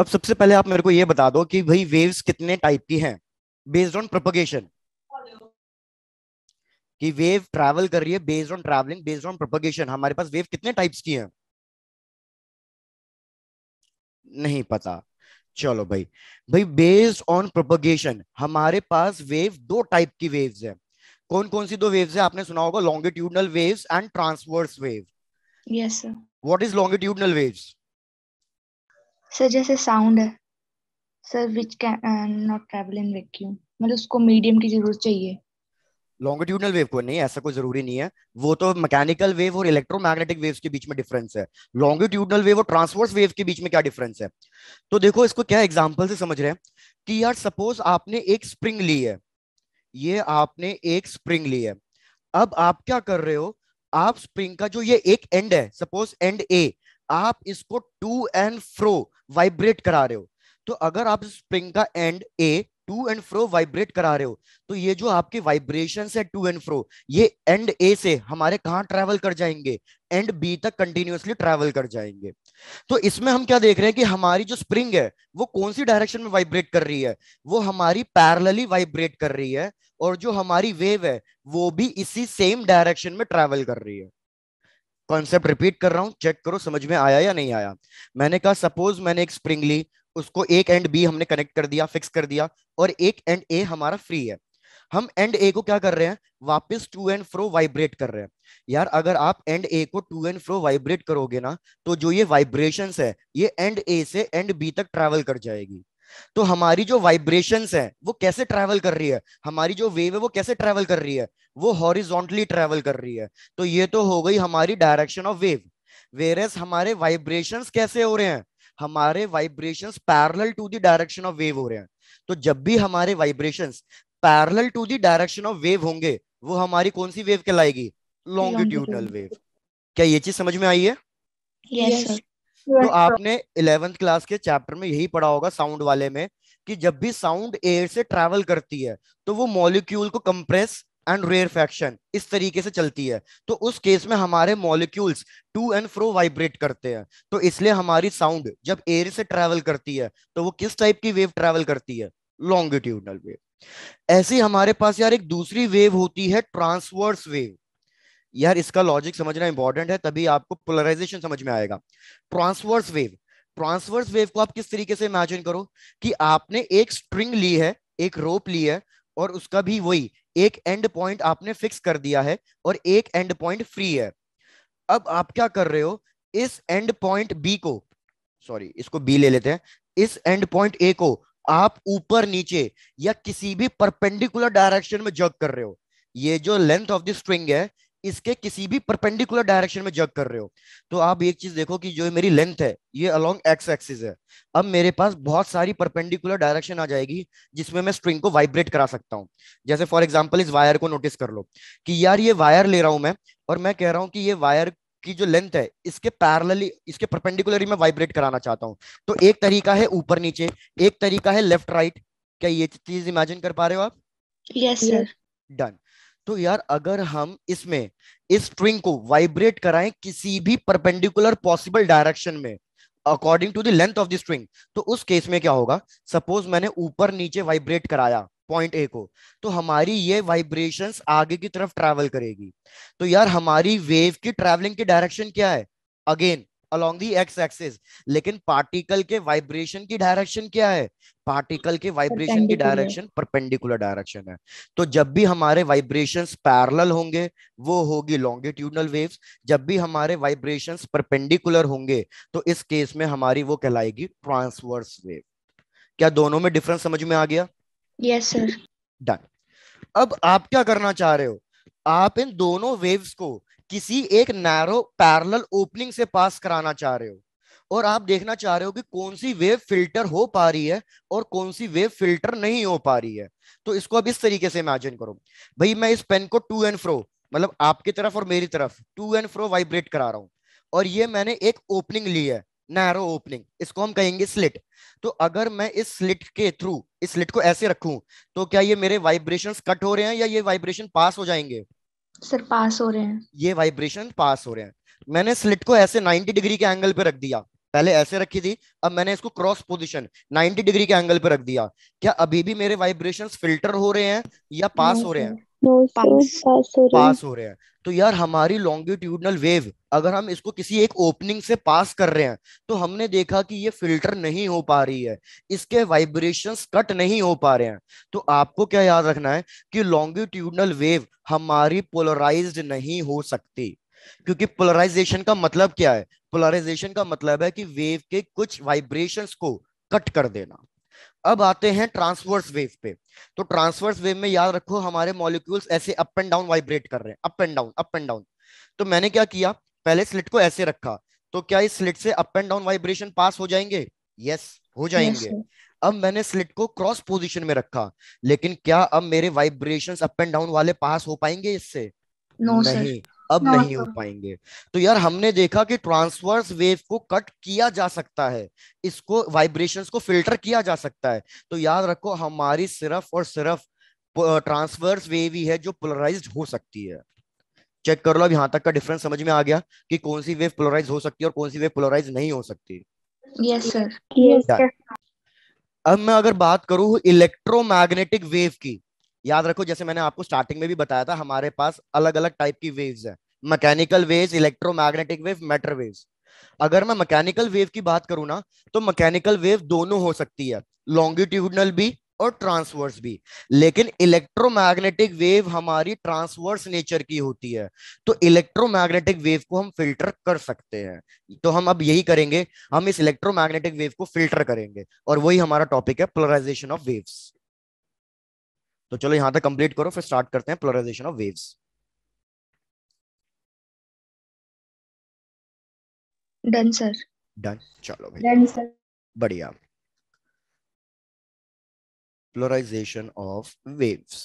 अब सबसे पहले आप मेरे को ये बता दो कि भाई वेव्स कितने टाइप की हैं बेस्ड ऑन प्रोपोगेशन कि वेव ट्रैवल कर रही है based on travelling based on propagation हमारे पास वेव कितने टाइप्स की हैं नहीं पता चलो भाई भाई बेस्ड ऑन प्रोपोगेशन हमारे पास वेव दो टाइप की वेव्स है कौन कौन सी दो वेव्स है आपने सुना होगा longitudinal waves and transverse wave yes sir what is longitudinal waves sir जैसे साउंड है sir which can not travel in vacuum मतलब उसको मीडियम की जरूरत चाहिए लॉन्गिट्यूडनल वेव को नहीं ऐसा कोई जरूरी नहीं है वो तो मैकेनिकल वेव और इलेक्ट्रोमैग्नेटिक वेव्स के बीच में डिफरेंस है लॉन्गिट्यूडनल वेव और ट्रांसवर्स वेव के बीच में क्या डिफरेंस है तो देखो इसको क्या एग्जांपल से समझ रहे हैं कि यार सपोज आपने एक स्प्रिंग ली है ये आपने एक स्प्रिंग ली है अब आप क्या कर रहे हो आप स्प्रिंग का जो ये एक एंड है सपोज एंड ए आप इसको टू एंड फ्रो वाइब्रेट करा रहे हो तो अगर आप स्प्रिंग का end A to and fro vibrate करा रहे हो तो ये जो आपके वाइब्रेशन है टू एंड फ्रो ये एंड ए से हमारे कहा ट्रेवल कर जाएंगे एंड बी तक कंटिन्यूसली ट्रेवल कर जाएंगे तो इसमें हम क्या देख रहे हैं कि हमारी जो स्प्रिंग है वो कौन सी डायरेक्शन में वाइब्रेट कर रही है वो हमारी पैरलली वाइब्रेट कर रही है और जो हमारी वेव है वो भी इसी सेम डायरेक्शन में ट्रेवल कर रही है कॉन्सेप्ट रिपीट कर रहा हूँ चेक करो समझ में आया या नहीं आया मैंने कहा सपोज मैंने एक स्प्रिंग ली उसको एक एंड बी हमने कनेक्ट कर दिया फिक्स कर दिया और एक एंड ए हमारा फ्री है हम एंड ए को क्या कर रहे हैं वापस टू एंड फ्रो वाइब्रेट कर रहे हैं यार अगर आप एंड ए को टू एंड फ्रो वाइब्रेट करोगे ना तो जो ये वाइब्रेशन है ये एंड ए से एंड बी तक ट्रेवल कर जाएगी तो हमारी जो वाइब्रेशंस है वो कैसे ट्रेवल कर रही है हमारी जो वेव है वो कैसे ट्रेवल कर रही है वो हॉरिजोंटली ट्रेवल कर रही है तो ये तो हो गई हमारी डायरेक्शन ऑफ वेव वेरस हमारे वाइब्रेशन कैसे हो रहे हैं हमारे vibration parallel to the direction of wave हो रहे हैं तो जब भी हमारे vibration parallel to the direction of wave होंगे वो हमारी कौन सी वेव कहलाएगी लॉन्गिट्यूडल वेव क्या ये चीज समझ में आई है यस yes, तो आपने इलेवेंथ क्लास के चैप्टर में यही पढ़ा होगा साउंड वाले में कि जब भी साउंड एयर से ट्रेवल करती है तो वो मॉलिक्यूल को कंप्रेस एंड रेयर फैक्शन इस तरीके से चलती है तो उस केस में हमारे molecules to and fro vibrate करते हैं तो इसलिए हमारी साउंड जब एयर से ट्रेवल करती है तो वो किस टाइप की वेव ट्रैवल करती है लॉन्गिट्यूडनल वेव ऐसी हमारे पास यार एक दूसरी वेव होती है ट्रांसवर्स वेव यार इसका लॉजिक समझना इंपॉर्टेंट है तभी आपको पोलराइजेशन समझ में आएगा ट्रांसवर्स वेव ट्रांसवर्स वेव को आप किस तरीके से इमेजिन करो कि आपने एक स्ट्रिंग ली है एक रोप ली है और उसका भी वही एक एंड पॉइंट आपने फिक्स कर दिया है और एक एंड पॉइंट फ्री है अब आप क्या कर रहे हो इस एंड पॉइंट बी को सॉरी इसको बी ले लेते हैं इस एंड पॉइंट ए को आप ऊपर नीचे या किसी भी परपेंडिकुलर डायरेक्शन में जग कर रहे हो ये जो लेंथ ऑफ द स्ट्रिंग है इसके किसी भी परपेंडिकुलर डायरेक्शन में जग कर रहे हो तो आप एक चीज देखो कि जो मेरी लेंथ है ये अलोंग एक्स एक्सिस है अब मेरे पास बहुत सारी परपेंडिकुलर डायरेक्शन आ जाएगी जिसमें मैं स्ट्रिंग को वाइब्रेट करा सकता हूँ जैसे फॉर एग्जाम्पल इस वायर को नोटिस कर लो कि यार ये वायर ले रहा हूं मैं और मैं कह रहा हूँ कि ये वायर की जो लेंथ है इसके पैरलली इसके परपेंडिकुलरली मैं वाइब्रेट कराना चाहता हूँ तो एक तरीका है ऊपर नीचे एक तरीका है लेफ्ट राइट क्या ये चीज इमेजिन कर पा रहे हो आप यस सर डन तो यार अगर हम इसमें इस स्ट्रिंग को वाइब्रेट कराएं किसी भी परपेंडिकुलर पॉसिबल डायरेक्शन में according to depth length of the string तो उस केस में क्या होगा सपोज मैंने ऊपर नीचे वाइब्रेट कराया पॉइंट ए को तो हमारी ये वाइब्रेशंस आगे की तरफ ट्रैवल करेगी तो यार हमारी वेव की ट्रैवलिंग की डायरेक्शन क्या है again along the X axis लेकिन पार्टिकल के वाइब्रेशन की डायरेक्शन क्या है पार्टिकल के वाइब्रेशन की डायरेक्शन परपेंडिकुलर डायरेक्शन है तो जब भी हमारे वाइब्रेशन पैरल होंगे वो होगी लॉन्गिट्यूडनल वेव्स जब भी हमारे वाइब्रेशन परपेंडिकुलर होंगे तो इस केस में हमारी वो कहलाएगी ट्रांसवर्स वेव क्या दोनों में डिफरेंस समझ में आ गया यस सर डन अब आप क्या करना चाह रहे हो आप इन दोनों वेव्स को किसी एक नैरो पैरल ओपनिंग से पास कराना चाह रहे हो और आप देखना चाह रहे हो कि कौन सी वेव फिल्टर हो पा रही है और कौन सी वेव फिल्टर नहीं हो पा रही है तो इसको अब इस तरीके से इमेजिन करो भाई मैं इस पेन को टू एंड फ्रो मतलब आपकी तरफ और मेरी तरफ टू एंड फ्रो वाइब्रेट करा रहा हूँ और ये मैंने एक ओपनिंग ली है नैरो ओपनिंग इसको हम कहेंगे स्लिट तो अगर मैं इस स्लिट के थ्रू इस स्लिट को ऐसे रखूं तो क्या ये मेरे वाइब्रेशंस कट हो रहे हैं या ये वाइब्रेशन पास हो जाएंगे सर पास हो रहे हैं ये वाइब्रेशन पास हो रहे हैं मैंने स्लिट को ऐसे 90 डिग्री के एंगल पे रख दिया पहले ऐसे रखी थी अब मैंने इसको क्रॉस पोजीशन 90 डिग्री के एंगल पे रख दिया क्या अभी भी मेरे वाइब्रेशंस फिल्टर हो रहे हैं या पास हो रहे हैं पास, पास हो रहे हैं तो यार हमारी लॉन्गिट्यूडनल वेव अगर हम इसको किसी एक ओपनिंग से पास कर रहे हैं तो हमने देखा कि ये फिल्टर नहीं हो पा रही है इसके वाइब्रेशंस कट नहीं हो पा रहे हैं तो आपको क्या याद रखना है कि लॉन्गिट्यूडनल वेव हमारी पोलराइज्ड नहीं हो सकती क्योंकि पोलराइजेशन का मतलब क्या है पोलराइजेशन का मतलब है कि वेव के कुछ वाइब्रेशन को कट कर देना अब आते हैं ट्रांसवर्स वेव पे तो ट्रांसवर्स वेव में याद रखो हमारे मॉलिक्यूल्स ऐसे अप एंड डाउन वाइब्रेट कर रहे हैं up and down up and down तो मैंने क्या किया पहले स्लिट को ऐसे रखा तो क्या इस स्लिट से up and down vibration pass हो जाएंगे यस yes, हो जाएंगे अब मैंने स्लिट को क्रॉस पोजिशन में रखा लेकिन क्या अब मेरे वाइब्रेशन अप एंड डाउन वाले पास हो पाएंगे इससे no, नहीं sir. अब हाँ, नहीं हो हाँ। पाएंगे तो यार हमने देखा कि ट्रांसवर्स वेव को कट किया जा सकता है इसको वाइब्रेशन को फिल्टर किया जा सकता है तो याद रखो हमारी सिर्फ और सिर्फ ट्रांसवर्स वेव ही है जो पोलराइज हो सकती है चेक कर लो अब यहाँ तक का डिफरेंस समझ में आ गया कि कौन सी वेव पोलराइज हो सकती है और कौन सी वेव पोलराइज नहीं हो सकती यस सर यस सर अब मैं अगर बात करूं इलेक्ट्रोमैग्नेटिक वेव की याद रखो जैसे मैंने आपको स्टार्टिंग में भी बताया था हमारे पास अलग अलग टाइप की वेव्स है mechanical waves electromagnetic wave matter waves अगर मैं मैकेनिकल वेव की बात करूँ ना तो मैकेनिकल वेव दोनों हो सकती है लॉन्गिट्यूडनल भी और ट्रांसवर्स भी लेकिन इलेक्ट्रोमैग्नेटिक वेव हमारी ट्रांसवर्स नेचर की होती है तो इलेक्ट्रोमैग्नेटिक वेव को हम फिल्टर कर सकते हैं तो हम अब यही करेंगे हम इस इलेक्ट्रोमैग्नेटिक वेव को फिल्टर करेंगे और वही हमारा टॉपिक है पोलराइजेशन ऑफ वेव्स तो चलो यहां तक कंप्लीट करो फिर स्टार्ट करते हैं polarization of waves done sir done चलो डन सर बढ़िया पोलराइजेशन ऑफ वेव्स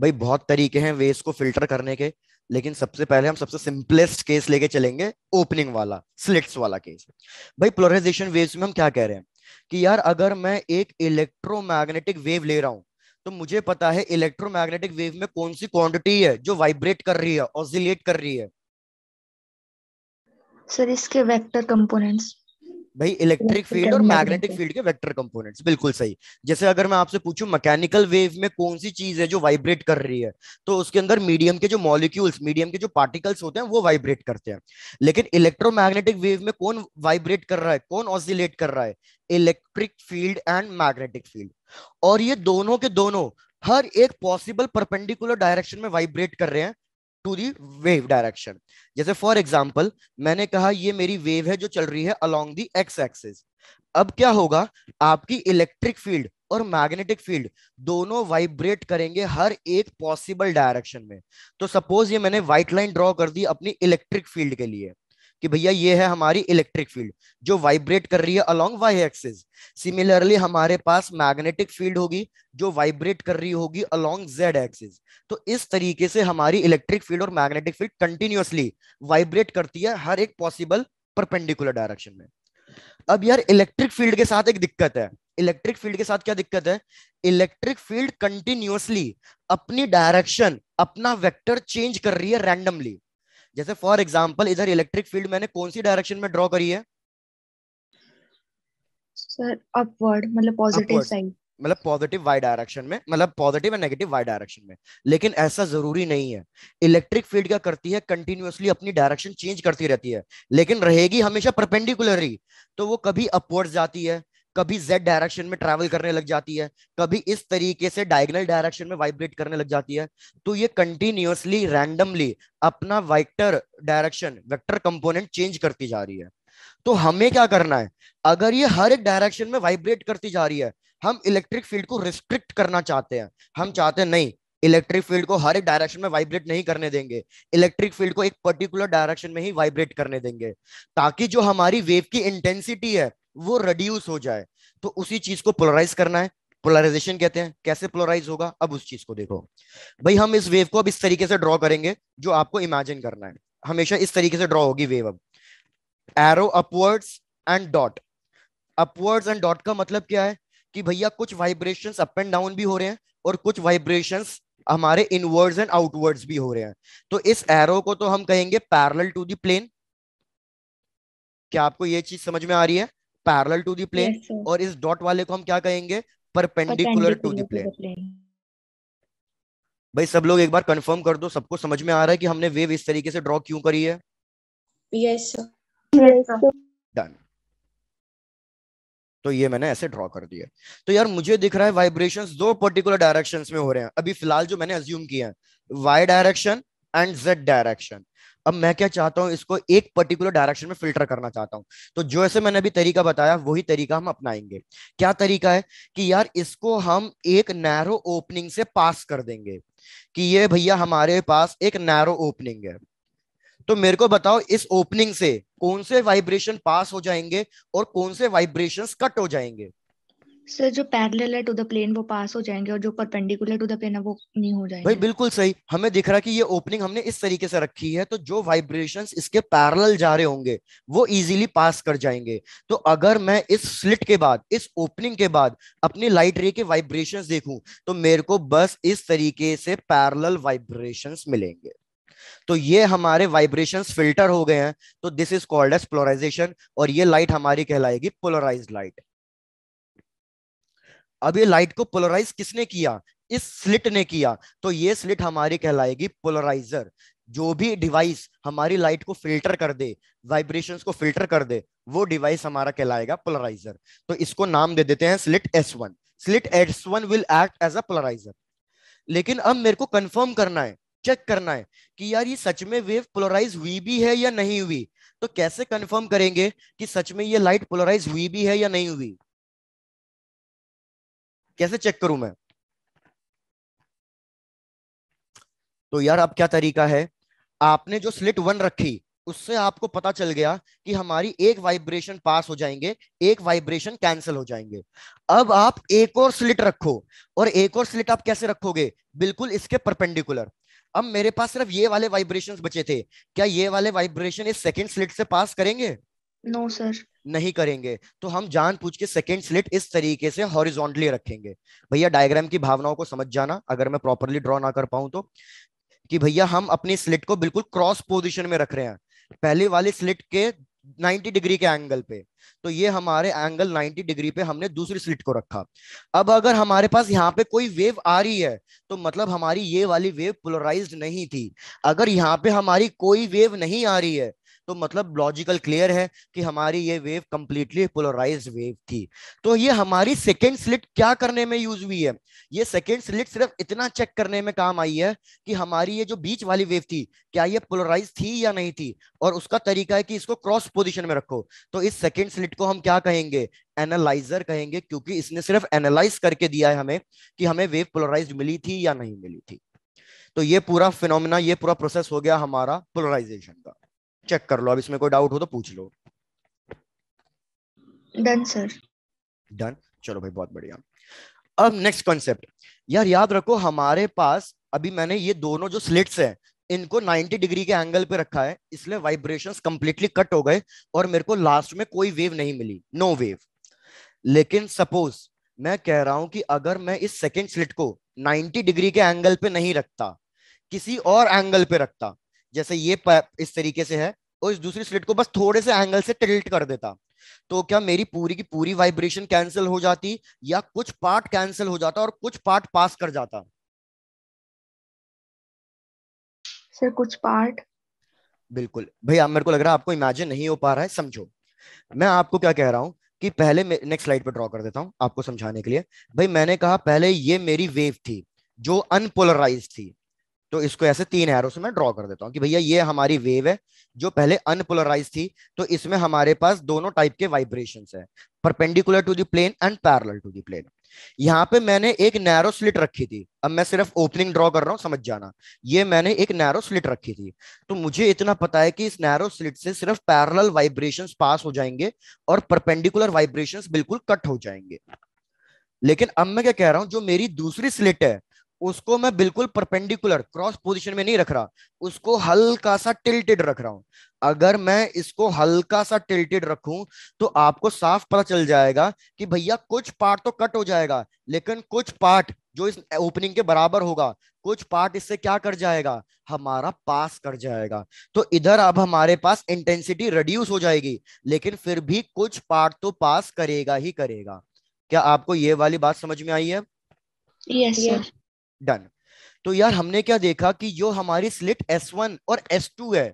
भाई बहुत तरीके हैं वेव्स को फिल्टर करने के लेकिन सबसे पहले हम सबसे सिंपलेस्ट केस लेके चलेंगे ओपनिंग वाला स्लिट्स वाला केस भाई पोलराइजेशन वेव्स में हम क्या कह रहे हैं कि यार अगर मैं एक इलेक्ट्रोमैग्नेटिक वेव ले रहा हूं तो मुझे पता है इलेक्ट्रोमैग्नेटिक वेव में कौन सी क्वांटिटी है जो वाइब्रेट कर रही है ऑसिलेट कर रही है सर इसके वेक्टर कंपोनेंट्स भाई इलेक्ट्रिक फील्ड और मैग्नेटिक फील्ड के वेक्टर कंपोनेंट्स बिल्कुल सही जैसे अगर मैं आपसे पूछू मैकेनिकल वेव में कौन सी चीज है जो वाइब्रेट कर रही है तो उसके अंदर मीडियम के जो मॉलिक्यूल्स मीडियम के जो पार्टिकल्स होते हैं वो वाइब्रेट करते हैं लेकिन इलेक्ट्रोमैग्नेटिक वेव में कौन वाइब्रेट कर रहा है कौन ऑसिलेट कर रहा है electric field and magnetic field और ये दोनों के दोनों हर एक पॉसिबल परपेंडिकुलर डायरेक्शन में वाइब्रेट कर रहे हैं टू दी वेव डायरेक्शन जैसे फॉर एग्जाम्पल मैंने कहा ये मेरी वेव है जो चल रही है अलोंग दी एक्स एक्सिस अब क्या होगा आपकी इलेक्ट्रिक फील्ड और मैग्नेटिक फील्ड दोनों वाइब्रेट करेंगे हर एक पॉसिबल डायरेक्शन में तो सपोज ये मैंने व्हाइट लाइन ड्रॉ कर दी अपनी इलेक्ट्रिक फील्ड के लिए कि भैया ये है हमारी इलेक्ट्रिक फील्ड जो वाइब्रेट कर रही है अलोंग वाई एक्सिस सिमिलरली हमारे पास मैग्नेटिक फील्ड होगी जो वाइब्रेट कर रही होगी अलोंग जेड एक्सिस तो इस तरीके से हमारी इलेक्ट्रिक फील्ड और मैग्नेटिक फील्ड कंटिन्यूसली वाइब्रेट करती है हर एक पॉसिबल परपेंडिकुलर डायरेक्शन में अब यार इलेक्ट्रिक फील्ड के साथ एक दिक्कत है इलेक्ट्रिक फील्ड के साथ क्या दिक्कत है इलेक्ट्रिक फील्ड कंटिन्यूसली अपनी डायरेक्शन अपना वेक्टर चेंज कर रही है रैंडमली जैसे फॉर एग्जाम्पल इधर इलेक्ट्रिक फील्ड मैंने कौन सी डायरेक्शन में ड्रॉ करी है सर अपवर्ड मतलब पॉजिटिव मतलब पॉजिटिव वाई डायरेक्शन में मतलब positive and negative Y direction में लेकिन ऐसा जरूरी नहीं है इलेक्ट्रिक फील्ड क्या करती है कंटिन्यूअसली अपनी डायरेक्शन चेंज करती रहती है लेकिन रहेगी हमेशा परपेंडिकुलरली तो वो कभी अपवर्ड जाती है कभी जेड डायरेक्शन में ट्रेवल करने लग जाती है कभी इस तरीके से डायगनल डायरेक्शन में वाइब्रेट करने लग जाती है तो ये कंटिन्यूसली रैंडमली अपना vector direction vector component change करती जा रही है तो हमें क्या करना है अगर ये हर एक डायरेक्शन में वाइब्रेट करती जा रही है हम इलेक्ट्रिक फील्ड को रिस्ट्रिक्ट करना चाहते हैं हम चाहते हैं नहीं इलेक्ट्रिक फील्ड को हर एक डायरेक्शन में वाइब्रेट नहीं करने देंगे इलेक्ट्रिक फील्ड को एक पर्टिकुलर डायरेक्शन में ही वाइब्रेट करने देंगे ताकि जो हमारी वेव की इंटेंसिटी है वो रिड्यूस हो जाए तो उसी चीज को पोलराइज करना है पोलराइजेशन कहते हैं कैसे पोलराइज होगा अब उस चीज को देखो भाई हम इस वेव को अब इस तरीके से ड्रॉ करेंगे जो आपको इमेजिन करना है हमेशा इस तरीके से ड्रॉ होगी वेव अब arrow upwards and dot upwards and dot का मतलब क्या है कि भैया कुछ वाइब्रेशंस अप एंड डाउन भी हो रहे हैं और कुछ वाइब्रेशंस हमारे इनवर्ड्स एंड आउटवर्ड्स भी हो रहे हैं तो इस एरो को तो हम कहेंगे पैरेलल टू द प्लेन क्या आपको यह चीज समझ में आ रही है पैरल टू दी प्लेन और इस डॉट वाले को हम क्या कहेंगे परपेंडिकुलर टू दी प्लेन भाई सब लोग एक बार कंफर्म कर दो सबको समझ में आ रहा है कि हमने वेव इस तरीके से ड्रॉ क्यों करी है यस डन तो ये मैंने ऐसे ड्रॉ कर दिया तो यार मुझे दिख रहा है वाइब्रेशंस दो पर्टिकुलर डायरेक्शंस में हो रहे हैं अभी फिलहाल जो मैंने अज्यूम किया है Y direction and Z direction अब मैं क्या चाहता हूँ इसको एक पर्टिकुलर डायरेक्शन में फिल्टर करना चाहता हूँ तो जो ऐसे मैंने अभी तरीका बताया वही तरीका हम अपनाएंगे क्या तरीका है कि यार इसको हम एक नैरो ओपनिंग से पास कर देंगे कि ये भैया हमारे पास एक नैरो ओपनिंग है तो मेरे को बताओ इस ओपनिंग से कौन से वाइब्रेशन पास हो जाएंगे और कौन से वाइब्रेशन कट हो जाएंगे सर जो पैरेलल है टू द प्लेन वो पास हो जाएंगे और जो परपेंडिकुलर टू द प्लेन है वो नहीं हो जाएंगे भाई बिल्कुल सही हमें दिख रहा कि ये ओपनिंग हमने इस तरीके से रखी है तो जो वाइब्रेशन इसके पैरेलल जा रहे होंगे वो इजीली पास कर जाएंगे तो अगर मैं इस स्लिट के बाद इस ओपनिंग के बाद अपनी लाइट रे के वाइब्रेशन देखूं तो मेरे को बस इस तरीके से पैरेलल वाइब्रेशन मिलेंगे तो ये हमारे वाइब्रेशन फिल्टर हो गए हैं तो this is called as polarization और ये लाइट हमारी कहलाएगी पोलराइज लाइट अब ये लाइट को पोलराइज किसने किया इस स्लिट ने किया तो ये स्लिट हमारी कहलाएगी पोलराइजर जो भी डिवाइस हमारी लाइट को फिल्टर कर दे वाइब्रेशंस को फिल्टर कर दे वो डिवाइस हमारा कहलाएगा पोलराइजर तो इसको नाम दे देते हैं slit S one slit S one will act as a polarizer लेकिन अब मेरे को कंफर्म करना है चेक करना है कि यार ये सच में वेव पोलराइज हुई भी है या नहीं हुई तो कैसे कंफर्म करेंगे कि सच में ये लाइट पोलराइज हुई भी है या नहीं हुई कैसे चेक करूं मैं तो यार अब क्या तरीका है आपने जो स्लिट वन रखी उससे आपको पता चल गया कि हमारी एक वाइब्रेशन पास हो जाएंगे एक वाइब्रेशन कैंसिल हो जाएंगे अब आप एक और स्लिट रखो और एक और स्लिट आप कैसे रखोगे बिल्कुल इसके परपेंडिकुलर अब मेरे पास सिर्फ ये वाले वाइब्रेशंस बचे थे क्या ये वाले वाइब्रेशन इस सेकेंड स्लिट से पास करेंगे नो no, सर नहीं करेंगे तो हम जान पूछ के सेकेंड स्लिट इस तरीके से हॉरिजॉन्टली रखेंगे भैया डायग्राम की भावनाओं को समझ जाना अगर मैं प्रॉपरली ड्रॉ ना कर पाऊं तो कि भैया हम अपनी स्लिट को बिल्कुल क्रॉस पोजिशन में रख रहे हैं पहले वाले स्लिट के 90 डिग्री के एंगल पे तो ये हमारे एंगल 90 डिग्री पे हमने दूसरी स्लिट को रखा अब अगर हमारे पास यहाँ पे कोई वेव आ रही है तो मतलब हमारी ये वाली वेव पोलराइज्ड नहीं थी अगर यहाँ पे हमारी कोई वेव नहीं आ रही है तो मतलब लॉजिकल क्लियर है कि हमारी ये वेव कंप्लीटली पोलराइज वेव थी तो ये हमारी सेकेंड स्लिट क्या करने में यूज हुई है ये सेकेंड स्लिट सिर्फ इतना चेक करने में काम आई है कि हमारी ये जो बीच वाली वेव थी क्या ये पोलराइज थी या नहीं थी और उसका तरीका है कि इसको क्रॉस पोजिशन में रखो तो इस सेकेंड स्लिट को हम क्या कहेंगे एनालाइजर कहेंगे क्योंकि इसने सिर्फ एनालाइज करके दिया है हमें कि हमें वेव पोलराइज मिली थी या नहीं मिली थी तो ये पूरा फिनोमिना ये पूरा प्रोसेस हो गया हमारा पोलराइजेशन का चेक कर लो अब इसमें कोई डाउट हो तो पूछ लो डन सर डन चलो भाई बहुत बढ़िया अब नेक्स्ट कॉन्सेप्ट यार याद रखो हमारे पास अभी मैंने ये दोनों जो स्लिट्स हैं इनको 90 डिग्री के एंगल पे रखा है इसलिए वाइब्रेशंस कंप्लीटली कट हो गए और मेरे को लास्ट में कोई वेव नहीं मिली नो no वेव लेकिन सपोज मैं कह रहा हूं कि अगर मैं इस सेकेंड स्लिट को 90 डिग्री के एंगल पे नहीं रखता किसी और एंगल पे रखता जैसे ये इस तरीके से है और इस दूसरी स्लिट को बस थोड़े से एंगल से टिल्ट कर देता तो क्या मेरी पूरी की पूरी वाइब्रेशन कैंसिल हो जाती या कुछ पार्ट कैंसिल हो जाता और कुछ पार्ट पास कर जाता सर कुछ पार्ट बिल्कुल भैया मेरे को लग रहा है आपको इमेजिन नहीं हो पा रहा है समझो मैं आपको क्या कह रहा हूं कि पहले नेक्स्ट स्लाइड पर ड्रॉ कर देता हूं आपको समझाने के लिए भाई मैंने कहा पहले ये मेरी वेव थी जो अनपोलराइज थी तो इसको ऐसे तीन एरो से मैं ड्रॉ कर देता हूँ कि भैया ये हमारी वेव है जो पहले अनपोलराइज थी तो इसमें हमारे पास दोनों टाइप के वाइब्रेशन है perpendicular to the plane and parallel to the plane यहाँ पे मैंने एक नैरो स्लिट रखी थी अब मैं सिर्फ ओपनिंग ड्रॉ कर रहा हूँ समझ जाना ये मैंने एक नैरो स्लिट रखी थी तो मुझे इतना पता है कि इस नैरो स्लिट से सिर्फ पैरल वाइब्रेशन पास हो जाएंगे और परपेंडिकुलर वाइब्रेशन बिल्कुल कट हो जाएंगे लेकिन अब मैं क्या कह रहा हूँ जो मेरी दूसरी स्लिट है उसको मैं बिल्कुल परपेंडिकुलर क्रॉस पोजीशन में नहीं रख रहा उसको हल्का सा टिल्टेड रख रहा हूं अगर मैं इसको हल्का सा टिल्टेड रखूं तो आपको साफ पता चल जाएगा कि भैया कुछ पार्ट तो कट हो जाएगा लेकिन कुछ पार्ट जो इस ओपनिंग के बराबर होगा कुछ पार्ट इससे क्या कर जाएगा हमारा पास कर जाएगा तो इधर अब हमारे पास इंटेंसिटी रिड्यूस हो जाएगी लेकिन फिर भी कुछ पार्ट तो पास करेगा ही करेगा क्या आपको ये वाली बात समझ में आई है yes yes, sir yes. Done तो यार हमने क्या देखा कि जो हमारी स्लिट S1 और S2 है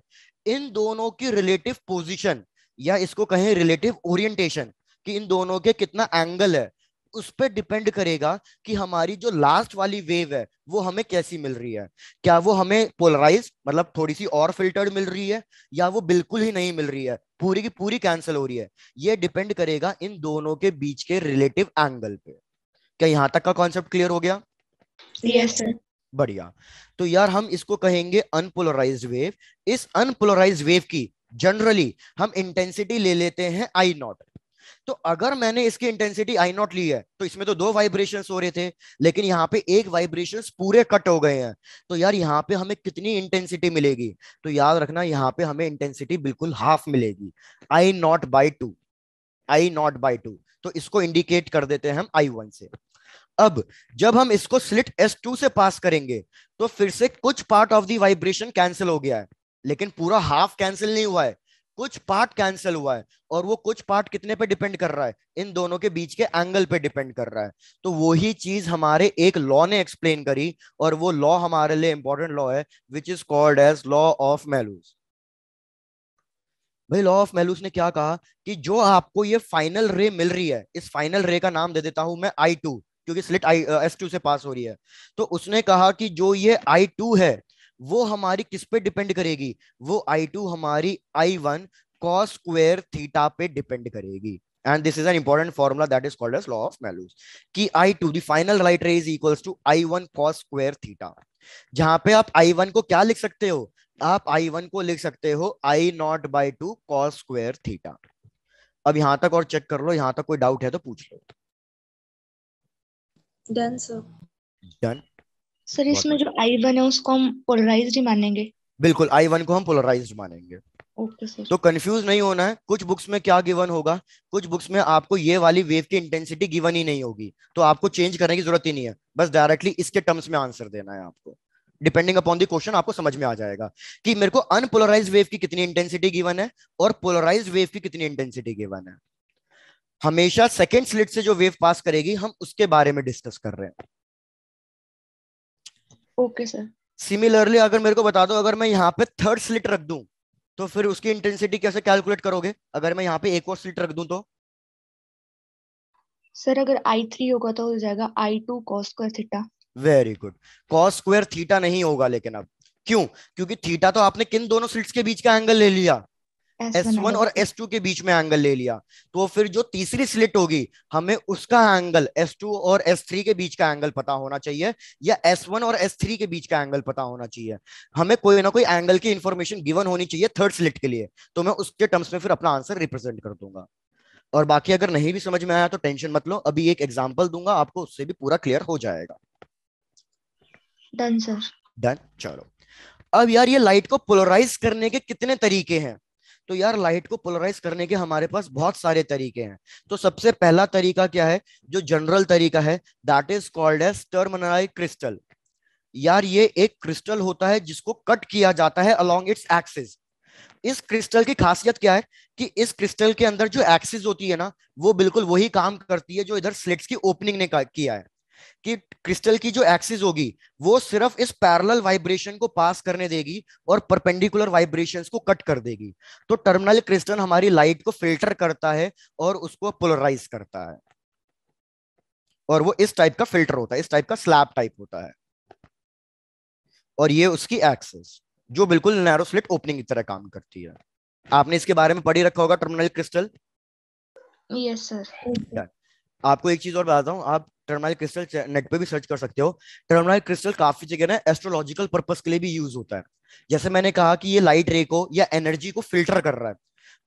इन दोनों की रिलेटिव पोजिशन या इसको कहें रिलेटिव ओरिएंटेशन कि इन दोनों के कितना एंगल है उस पर डिपेंड करेगा कि हमारी जो लास्ट वाली वेव है वो हमें कैसी मिल रही है क्या वो हमें पोलराइज मतलब थोड़ी सी और फिल्टर्ड मिल रही है या वो बिल्कुल ही नहीं मिल रही है पूरी की पूरी कैंसिल हो रही है ये डिपेंड करेगा इन दोनों के बीच के रिलेटिव एंगल पे क्या यहां तक का कॉन्सेप्ट क्लियर हो गया बढ़िया तो यार हम इसको कहेंगे अनपोलराइज वेव इस अनपोलराइज वेव की जनरली हम इंटेंसिटी ले लेते हैं आई नॉट तो अगर मैंने इसकी इंटेंसिटी आई नॉट ली है तो इसमें तो दो वाइब्रेशन हो रहे थे लेकिन यहाँ पे एक वाइब्रेशन पूरे कट हो गए हैं तो यार यहाँ पे हमें कितनी इंटेंसिटी मिलेगी तो याद रखना यहाँ पे हमें इंटेंसिटी बिल्कुल हाफ मिलेगी I naught by two I naught by two तो इसको इंडिकेट कर देते हैं हम आई वन से अब जब हम इसको स्लिट S2 से पास करेंगे तो फिर से कुछ part of the vibration cancel हो गया है लेकिन पूरा हाफ कैंसिल नहीं हुआ है कुछ पार्ट कैंसिल हुआ है और वो कुछ पार्ट कितने पे डिपेंड कर रहा है इन दोनों के बीच के एंगल पे डिपेंड कर रहा है तो वही चीज हमारे एक लॉ ने एक्सप्लेन करी और वो लॉ हमारे लिए इंपॉर्टेंट लॉ है which is called as law of Malus भाई लॉ ऑफ मेलूस ने क्या कहा कि जो आपको ये फाइनल रे मिल रही है इस फाइनल रे का नाम दे देता हूं मैं आई टू क्योंकि स्लिट आई एस टू से पास हो रही है तो उसने कहा कि जो ये आई टू है वो हमारी किस पे डिपेंड करेगी वो आई टू हमारी I one cos square theta पे डिपेंड करेगी and this is an important formula that is called as law of Malus ki I2 the final right ray is equals to I1 cos square theta jahan pe aap I1 ko kya likh sakte ho aap I1 ko likh sakte ho I not by 2 cos square theta ab yahan tak aur check kar lo yahan tak koi doubt hai to पूछ lo done sir done sir इसमें जो I one है उसको हम polarised ही मानेंगे बिल्कुल I one को हम पोलराइज्ड मानेंगे Okay, तो कंफ्यूज नहीं होना है कुछ बुक्स में क्या गिवन होगा कुछ बुक्स में आपको ये वाली वेव की इंटेंसिटी गिवन ही नहीं होगी तो आपको चेंज करने की जरूरत ही नहीं है बस डायरेक्टली इसके टर्म्स में आंसर देना है आपको डिपेंडिंग अपॉन दी क्वेश्चन आपको समझ में आ जाएगा कि मेरे को अनपोलराइज वेव की कितनी इंटेंसिटी गिवन है और पोलराइज वेव की कितनी इंटेंसिटी गिवन है हमेशा सेकेंड स्लिट से जो वेव पास करेगी हम उसके बारे में डिस्कस कर रहे हैं ओके सर सिमिलरली अगर मेरे को बता दो अगर मैं यहाँ पे थर्ड स्लिट रख दू तो फिर उसकी इंटेंसिटी कैसे कैलकुलेट करोगे अगर मैं यहाँ पे एक और स्लिट रख दू तो सर अगर I3 होगा तो हो जाएगा I2 cos square theta very good cos square theta नहीं होगा लेकिन अब क्यों क्योंकि theta तो आपने किन दोनों स्लिट्स के बीच का एंगल ले लिया एस वन और एस टू के बीच में एंगल ले लिया तो फिर जो तीसरी स्लिट होगी हमें उसका एंगल एस टू और एस थ्री के बीच का एंगल पता होना चाहिए या एस वन और एस थ्री के बीच का एंगल पता होना चाहिए हमें कोई ना कोई एंगल की इंफॉर्मेशन गिवन होनी चाहिए थर्ड स्लिट के लिए तो मैं उसके टर्म्स में फिर अपना आंसर रिप्रेजेंट कर दूंगा और बाकी अगर नहीं भी समझ में आया तो टेंशन मत लो अभी एक एग्जाम्पल दूंगा आपको उससे भी पूरा क्लियर हो जाएगा डन सर डन चलो अब यार ये लाइट को पोलराइज करने के कितने तरीके हैं तो यार लाइट को पोलराइज करने के हमारे पास बहुत सारे तरीके हैं तो सबसे पहला तरीका क्या है जो जनरल तरीका है that is called as tourmaline crystal यार ये एक क्रिस्टल होता है जिसको कट किया जाता है अलोंग इट्स एक्सिस इस क्रिस्टल की खासियत क्या है कि इस क्रिस्टल के अंदर जो एक्सिस होती है ना वो बिल्कुल वही काम करती है जो इधर स्लिट्स की ओपनिंग ने किया है कि क्रिस्टल की जो एक्सिस होगी वो सिर्फ इस पैरेलल वाइब्रेशन को पास करने देगी और परपेंडिकुलर वाइब्रेशन को कट कर देगी तो टर्मिनल क्रिस्टल हमारी लाइट को फिल्टर करता है और उसको पोलराइज करता है और वो इस टाइप का फिल्टर होता है इस टाइप का स्लैब टाइप होता है और ये उसकी एक्सेस जो बिल्कुल नैरो स्लिट ओपनिंग की तरह काम करती है आपने इसके बारे में पढ़ी रखा होगा टर्मिनल क्रिस्टल यस सर आपको एक चीज और बताता हूँ आप टर्माइल क्रिस्टल नेट पे भी सर्च कर सकते हो टर्माइल क्रिस्टल काफी जगह ना एस्ट्रोलॉजिकल पर्पज के लिए भी यूज होता है जैसे मैंने कहा कि ये लाइट रे को या एनर्जी को फिल्टर कर रहा है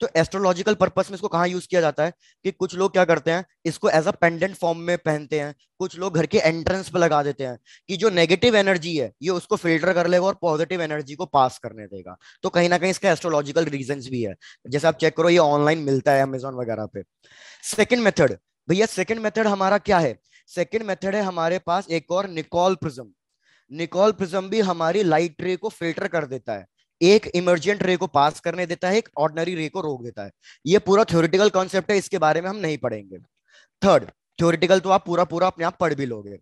तो एस्ट्रोलॉजिकल पर्पज में इसको कहा यूज किया जाता है कि कुछ लोग क्या करते हैं इसको एज अ पेंडेंट फॉर्म में पहनते हैं कुछ लोग घर के एंट्रेंस पे लगा देते हैं कि जो नेगेटिव एनर्जी है ये उसको फिल्टर कर लेगा और पॉजिटिव एनर्जी को पास करने देगा तो कहीं ना कहीं इसका एस्ट्रोलॉजिकल रीजन भी है जैसे आप चेक करो ये ऑनलाइन मिलता है अमेजोन वगैरह पे सेकेंड मेथड भैया सेकंड मेथड हमारा क्या है सेकंड मेथड है हमारे पास एक और निकोल प्रिज्म निकोल प्रिज्म भी हमारी लाइट रे को फिल्टर कर देता है एक इमरजेंट रे को पास करने देता है एक ऑर्डनरी रे को रोक देता है ये पूरा थ्योरिटिकल कॉन्सेप्ट है इसके बारे में हम नहीं पढ़ेंगे थर्ड थ्योरिटिकल तो आप पूरा पूरा अपने आप पढ़ भी लोगे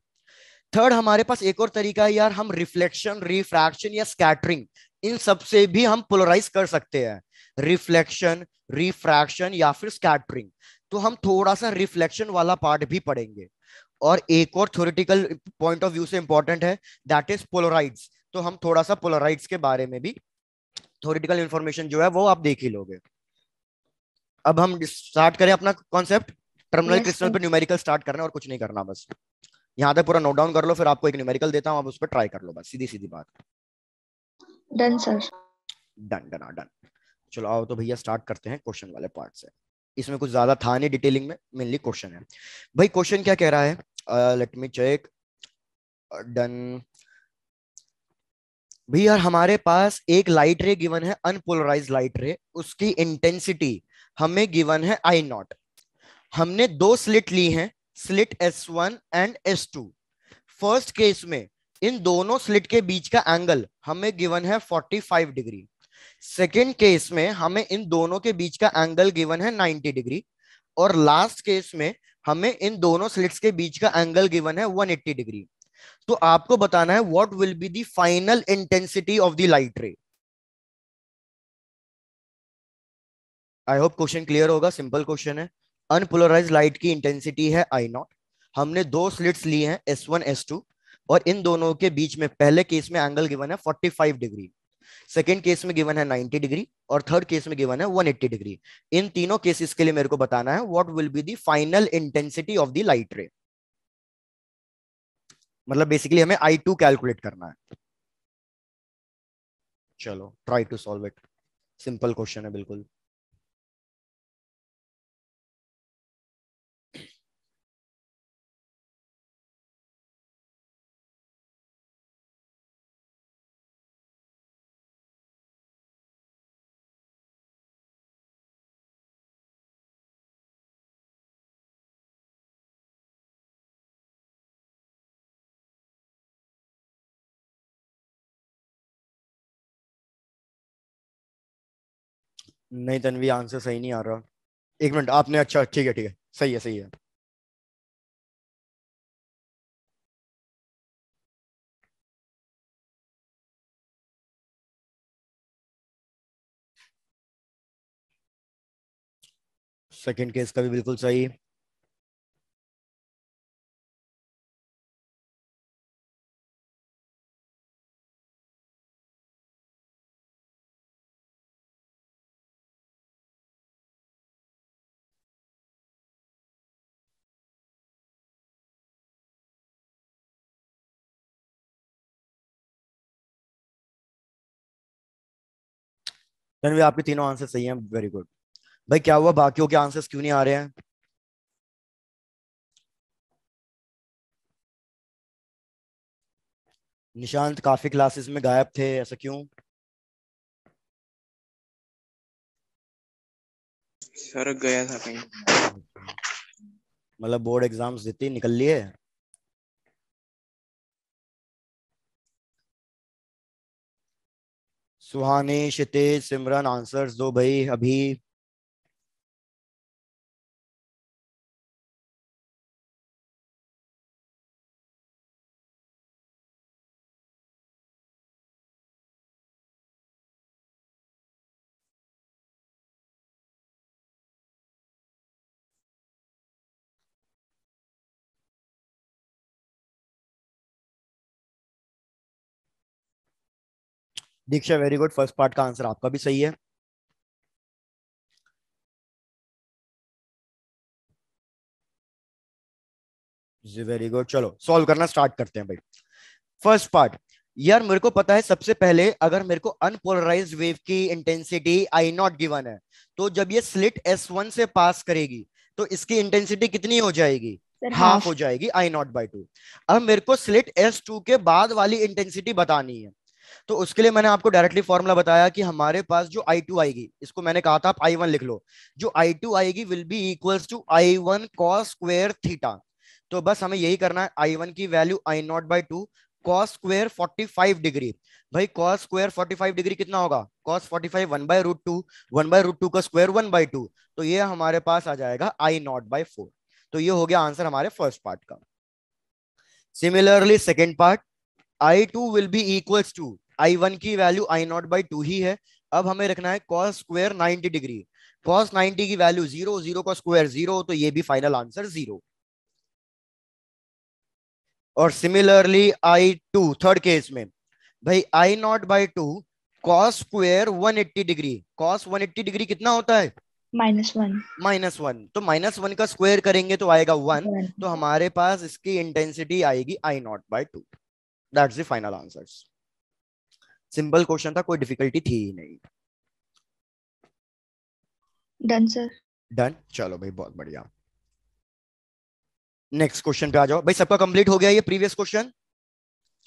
थर्ड हमारे पास एक और तरीका है यार हम रिफ्लेक्शन रिफ्रैक्शन या स्कैटरिंग इन सब से भी हम पोलराइज कर सकते हैं रिफ्लेक्शन रिफ्रैक्शन या फिर स्कैटरिंग तो हम थोड़ा सा रिफ्लेक्शन वाला पार्ट भी पढ़ेंगे और एक और थोरिटिकल पॉइंट ऑफ व्यू से इंपॉर्टेंट है दैट इज पोलोराइड्स तो हम थोड़ा सा पोलोराइड्स के बारे में भी थोरिटिकल इंफॉर्मेशन जो है वो आप देख ही लोगे अब हम स्टार्ट करें अपना कॉन्सेप्ट टर्मिनल क्रिस्टल पर न्यूमेरिकल स्टार्ट करना और कुछ नहीं करना बस यहाँ तक पूरा नोट डाउन कर लो फिर आपको एक न्यूमेरिकल देता हूँ आप उस पर ट्राई कर लो बस सीधी सीधी बात done sir done done done चलो आओ तो भैया स्टार्ट करते हैं क्वेश्चन वाले पार्ट से इसमें कुछ ज्यादा था नहीं डिटेलिंग में मेनली क्वेश्चन है भाई क्वेश्चन क्या कह रहा है लेट मी चेक डन भैया हमारे पास एक लाइट रे गिवन है अनपोलराइज लाइट रे उसकी इंटेंसिटी हमें गिवन है आई नॉट हमने दो स्लिट ली हैं slit S one and S two first case में इन दोनों स्लिट के बीच का एंगल हमें गिवन है 45 डिग्री सेकेंड केस में हमें इन दोनों के बीच का एंगल गिवन है 90 डिग्री और लास्ट केस में हमें इन दोनों स्लिट्स के बीच का एंगल गिवन है 180 डिग्री तो आपको बताना है what will be the final intensity of the light ray I hope question clear होगा सिंपल क्वेश्चन है अनपोलराइज लाइट की इंटेंसिटी है आई नॉट हमने दो स्लिट्स लिए हैं एस वन एस टू और इन दोनों के बीच में पहले केस में एंगल गिवन है फाइव डिग्री सेकेंड केस में गिवन है 90 डिग्री और थर्ड केस में गिवन है 180 डिग्री इन तीनों केसेस के लिए मेरे को बताना है what will be the final intensity of the light ray मतलब बेसिकली हमें आई टू कैलकुलेट करना है चलो try to solve it simple question है बिल्कुल नहीं तनवी आंसर सही नहीं आ रहा एक मिनट आपने अच्छा ठीक है ठीक है सही है सही है सेकंड केस का भी बिल्कुल सही है तनवीर आपके तीनों आंसर सही हैं वेरी गुड भाई क्या हुआ बाकियों के आंसर्स क्यों नहीं आ रहे हैं निशांत काफी क्लासेस में गायब थे ऐसा क्यों सर गया था कहीं मतलब बोर्ड एग्जाम्स देती निकल लिए सुहानी क्षितिज सिमरन आंसर्स दो भाई अभी Diksha very good first part का आंसर आपका भी सही है जी वेरी गुड चलो सॉल्व करना स्टार्ट करते हैं भाई फर्स्ट पार्ट यार मेरे को पता है सबसे पहले अगर मेरे को अनपोलराइज वेव की इंटेंसिटी आई नॉट गिवन है तो जब ये स्लिट एस वन से पास करेगी तो इसकी इंटेंसिटी कितनी हो जाएगी हाफ हो जाएगी आई नॉट बाई टू अब मेरे को स्लिट एस टू के बाद वाली इंटेंसिटी बतानी है तो उसके लिए मैंने आपको डायरेक्टली फॉर्मूला बताया कि हमारे पास जो आई टू आएगी इसको मैंने कहा था आप आई वन लिख लो जो आई टू आएगी will be equals to I one cos square theta तो बस हमें यही करना है आई वन की value I naught by two cos square forty five degree भाई cos square forty five degree कितना होगा cos forty five one by root two one by root two का स्क्वेयर वन बाई टू तो ये हमारे पास आ जाएगा आई naught by four तो ये हो गया आंसर हमारे फर्स्ट पार्ट का similarly second part I two will be equal to I one की value I naught by two ही है अब हमें रखना है cos square ninety degree cos ninety की वैल्यू जीरो जीरो का स्क्वायर जीरो तो ये भी फाइनल आंसर जीरो और similarly I two third case में भाई I naught by two cos square one eighty degree cos one eighty degree कितना होता है माइनस वन माइनस वन तो माइनस वन का स्क्वेयर करेंगे तो आएगा वन तो हमारे पास इसकी इंटेंसिटी आएगी I naught by two that's the final answers simple question था कोई डिफिकल्टी थी ही नहीं डन सर डन चलो भाई बहुत बढ़िया नेक्स्ट क्वेश्चन पे आ जाओ भाई सबका कंप्लीट हो गया ये प्रीवियस क्वेश्चन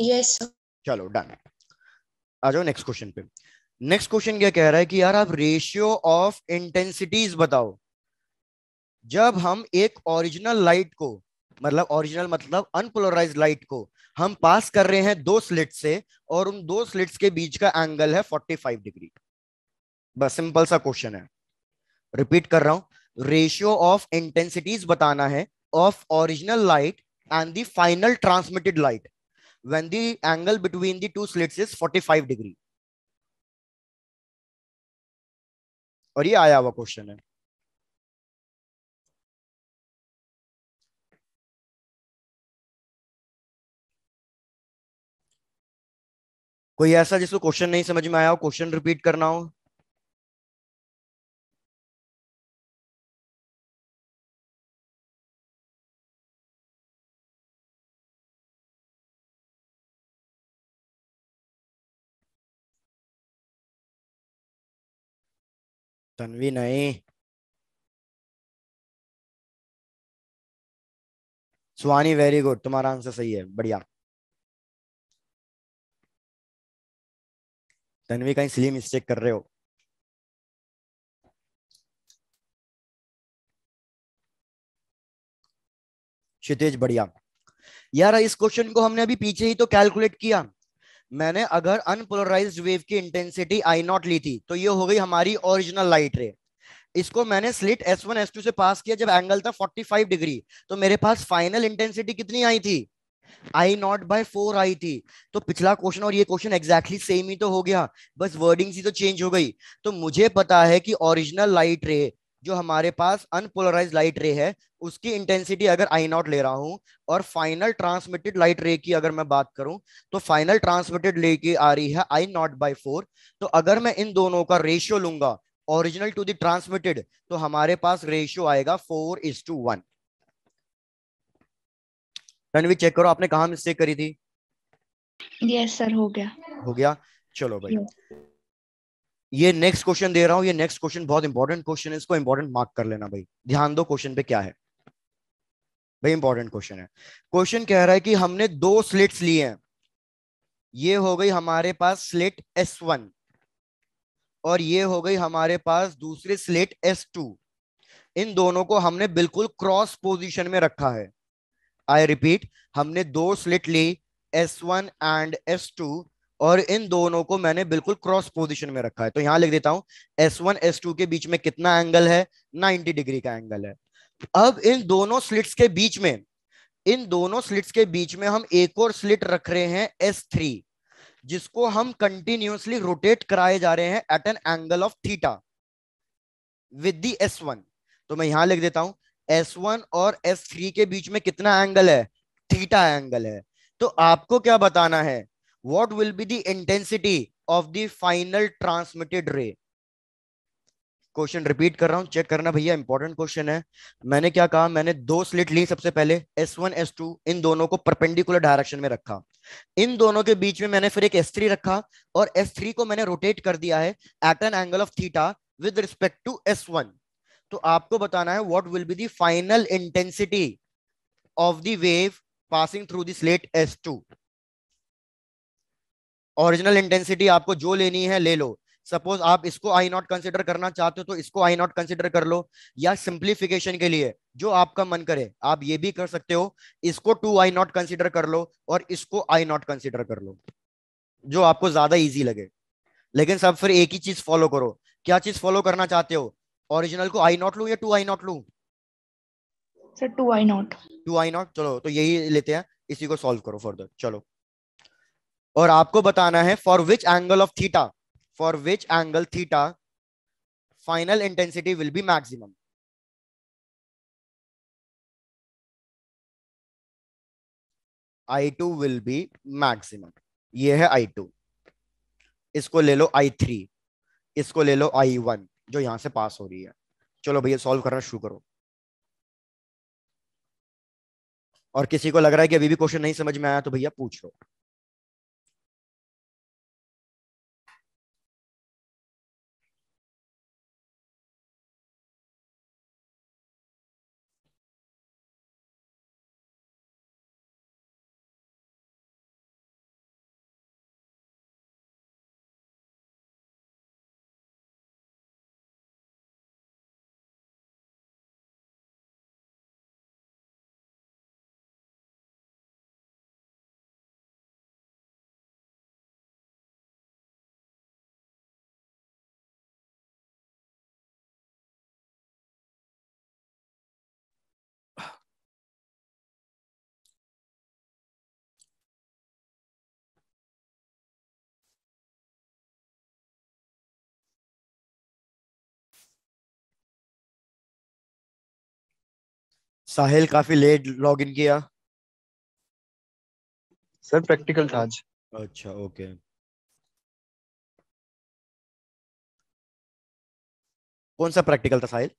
यस चलो डन आ जाओ नेक्स्ट क्वेश्चन पे नेक्स्ट क्वेश्चन क्या कह रहा है कि यार आप रेशियो ऑफ इंटेंसिटीज बताओ जब हम एक ओरिजिनल लाइट को मतलब ओरिजिनल मतलब अनपोलराइज लाइट को हम पास कर रहे हैं दो स्लिट से और उन दो स्लिट्स के बीच का एंगल है 45 डिग्री बस सिंपल सा क्वेश्चन है रिपीट कर रहा हूं रेशियो ऑफ इंटेंसिटीज बताना है of original light and the final transmitted light when the angle between the two slits is 45 degree और ये आया हुआ क्वेश्चन है कोई ऐसा जिसको क्वेश्चन नहीं समझ में आया हो क्वेश्चन रिपीट करना हो तन्वी नहीं सुहानी वेरी गुड तुम्हारा आंसर सही है बढ़िया तन्वी कहीं इसलिए मिस्टेक कर रहे हो क्षितेज बढ़िया यार इस क्वेश्चन को हमने अभी पीछे ही तो कैलकुलेट किया मैंने अगर अनपोलराइज वेव की इंटेंसिटी आई नॉट ली थी तो ये हो गई हमारी ओरिजिनल लाइट रे इसको मैंने स्लिट S1 S2 से पास किया जब एंगल था 45 डिग्री तो मेरे पास फाइनल इंटेंसिटी कितनी आई थी आई नॉट बाय फोर आई थी तो पिछला क्वेश्चन और ये क्वेश्चन एग्जैक्टली सेम ही तो हो गया बस वर्डिंग ही तो चेंज हो गई तो मुझे पता है कि ओरिजिनल लाइट रे जो हमारे पास अनपोलराइज लाइट रे है उसकी इंटेंसिटी अगर आई नॉट ले रहा हूँ और फाइनल ट्रांसमिटेड लाइट रे की अगर मैं बात करूं तो फाइनल ट्रांसमिटेड लेके आ रही है आई नॉट बाई फोर तो अगर मैं इन दोनों का रेशियो लूंगा ओरिजिनल टू द ट्रांसमिटेड तो हमारे पास रेशियो आएगा four is to one Ranveer check करो आपने कहा मिस्टेक करी थी यस सर हो गया हो गया चलो भाई ये नेक्स्ट क्वेश्चन दे रहा हूँ ये नेक्स्ट क्वेश्चन बहुत इंपॉर्टेंट क्वेश्चन है इसको इंपॉर्टेंट मार्क कर लेना भाई ध्यान दो क्वेश्चन पे क्या है भाई इंपॉर्टेंट क्वेश्चन है क्वेश्चन कह रहा है कि हमने दो स्लिट्स लिए हैं ये हो गई हमारे पास स्लिट एस वन और ये हो गई हमारे पास दूसरी स्लिट एस टू इन दोनों को हमने बिल्कुल क्रॉस पोजीशन में रखा है आई रिपीट हमने दो स्लिट ली S one and S two और इन दोनों को मैंने बिल्कुल क्रॉस पोजिशन में रखा है तो यहां लिख देता हूं एस वन एस टू के बीच में कितना एंगल है नाइनटी डिग्री का एंगल है अब इन दोनों स्लिट्स के बीच में इन दोनों स्लिट्स के बीच में हम एक और स्लिट रख रहे हैं एस थ्री जिसको हम कंटिन्यूसली रोटेट कराए जा रहे हैं at an angle of theta with the S one तो मैं यहां लिख देता हूं S1 और S3 के बीच में कितना एंगल है थीटा एंगल है तो आपको क्या बताना है what will be the intensity of the final transmitted ray question repeat कर रहा हूं चेक करना भैया इंपॉर्टेंट क्वेश्चन है मैंने क्या कहा मैंने दो स्लिट ली सबसे पहले S1 S2 इन दोनों को परपेंडिकुलर डायरेक्शन में रखा इन दोनों के बीच में मैंने फिर एक S3 रखा और S3 को मैंने रोटेट कर दिया है at an angle of theta with respect to S1 तो आपको बताना है what will be the final intensity of the wave passing through the slit two original intensity आपको जो लेनी है ले लो सपोज आप इसको आई नॉट कंसिडर करना चाहते हो तो इसको आई नॉट कंसिडर कर लो या सिंप्लीफिकेशन के लिए जो आपका मन करे आप ये भी कर सकते हो इसको टू आई नॉट कंसिडर कर लो और इसको आई नॉट कंसिडर कर लो जो आपको ज्यादा इजी लगे लेकिन सब फिर एक ही चीज फॉलो करो क्या चीज फॉलो करना चाहते हो ओरिजिनल को आई नॉट लू या टू आई नॉट लू sir two I naught two I naught चलो तो यही लेते हैं इसी को सॉल्व करो फर्दर चलो और आपको बताना है for which angle of theta for which angle theta final intensity will be maximum I two will be maximum ये है आई टू इसको ले लो आई थ्री इसको ले लो आई वन जो यहां से पास हो रही है चलो भैया सॉल्व करना शुरू करो और किसी को लग रहा है कि अभी भी क्वेश्चन नहीं समझ में आया तो भैया पूछ लो साहिल काफी लेट लॉग इन किया सर प्रैक्टिकल था आज अच्छा ओके कौन सा प्रैक्टिकल था साहिल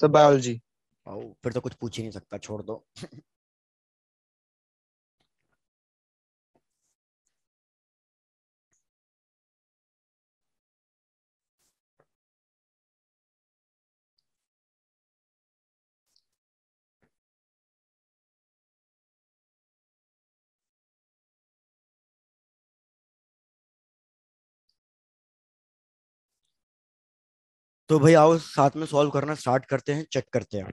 सर बायोलॉजी फिर तो कुछ पूछ ही नहीं सकता छोड़ दो तो भाई आओ साथ में सॉल्व करना स्टार्ट करते हैं चेक करते हैं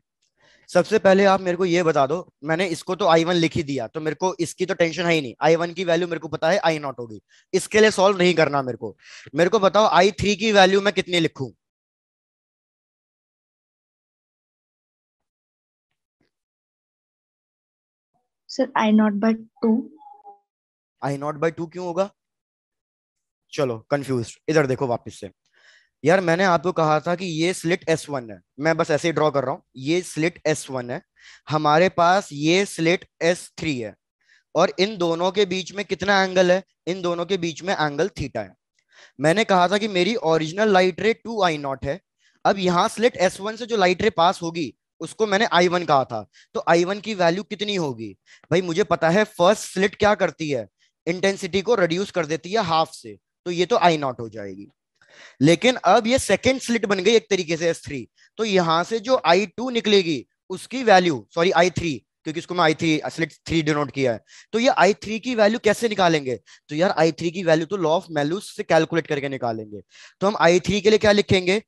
सबसे पहले आप मेरे को ये बता दो मैंने इसको तो आई वन लिख ही दिया तो मेरे को इसकी तो टेंशन है ही नहीं आई वन की वैल्यू मेरे को पता है आई नॉट होगी इसके लिए सॉल्व नहीं करना मेरे को मेरे को बताओ आई थ्री की वैल्यू मैं कितनी लिखू sir I naught by two I naught by two क्यों होगा चलो कंफ्यूज इधर देखो वापस से यार मैंने आपको कहा था कि ये स्लिट एस वन है मैं बस ऐसे ही ड्रॉ कर रहा हूँ ये स्लिट एस वन है हमारे पास ये स्लिट एस थ्री है और इन दोनों के बीच में कितना एंगल है इन दोनों के बीच में एंगल थीटा है मैंने कहा था कि मेरी original light ray two I naught है अब यहाँ स्लिट एस वन से जो लाइट रे पास होगी उसको मैंने आई वन कहा था तो आई वन की वैल्यू कितनी होगी भाई मुझे पता है फर्स्ट स्लिट क्या करती है इंटेंसिटी को रिड्यूस कर देती है हाफ से तो ये तो आई नॉट हो जाएगी लेकिन अब ये सेकेंड स्लिट बन गई एक तरीके से एस थ्री तो यहां से जो आई टू निकलेगी उसकी वैल्यू सॉरी आई थ्री क्योंकि इसको मैं I three slit three denote किया है तो ये आई थ्री की वैल्यू कैसे निकालेंगे तो यार आई थ्री की वैल्यू तो लॉ ऑफ मैलूस से कैलकुलेट करके निकालेंगे तो हम आई थ्री के लिए क्या लिखेंगे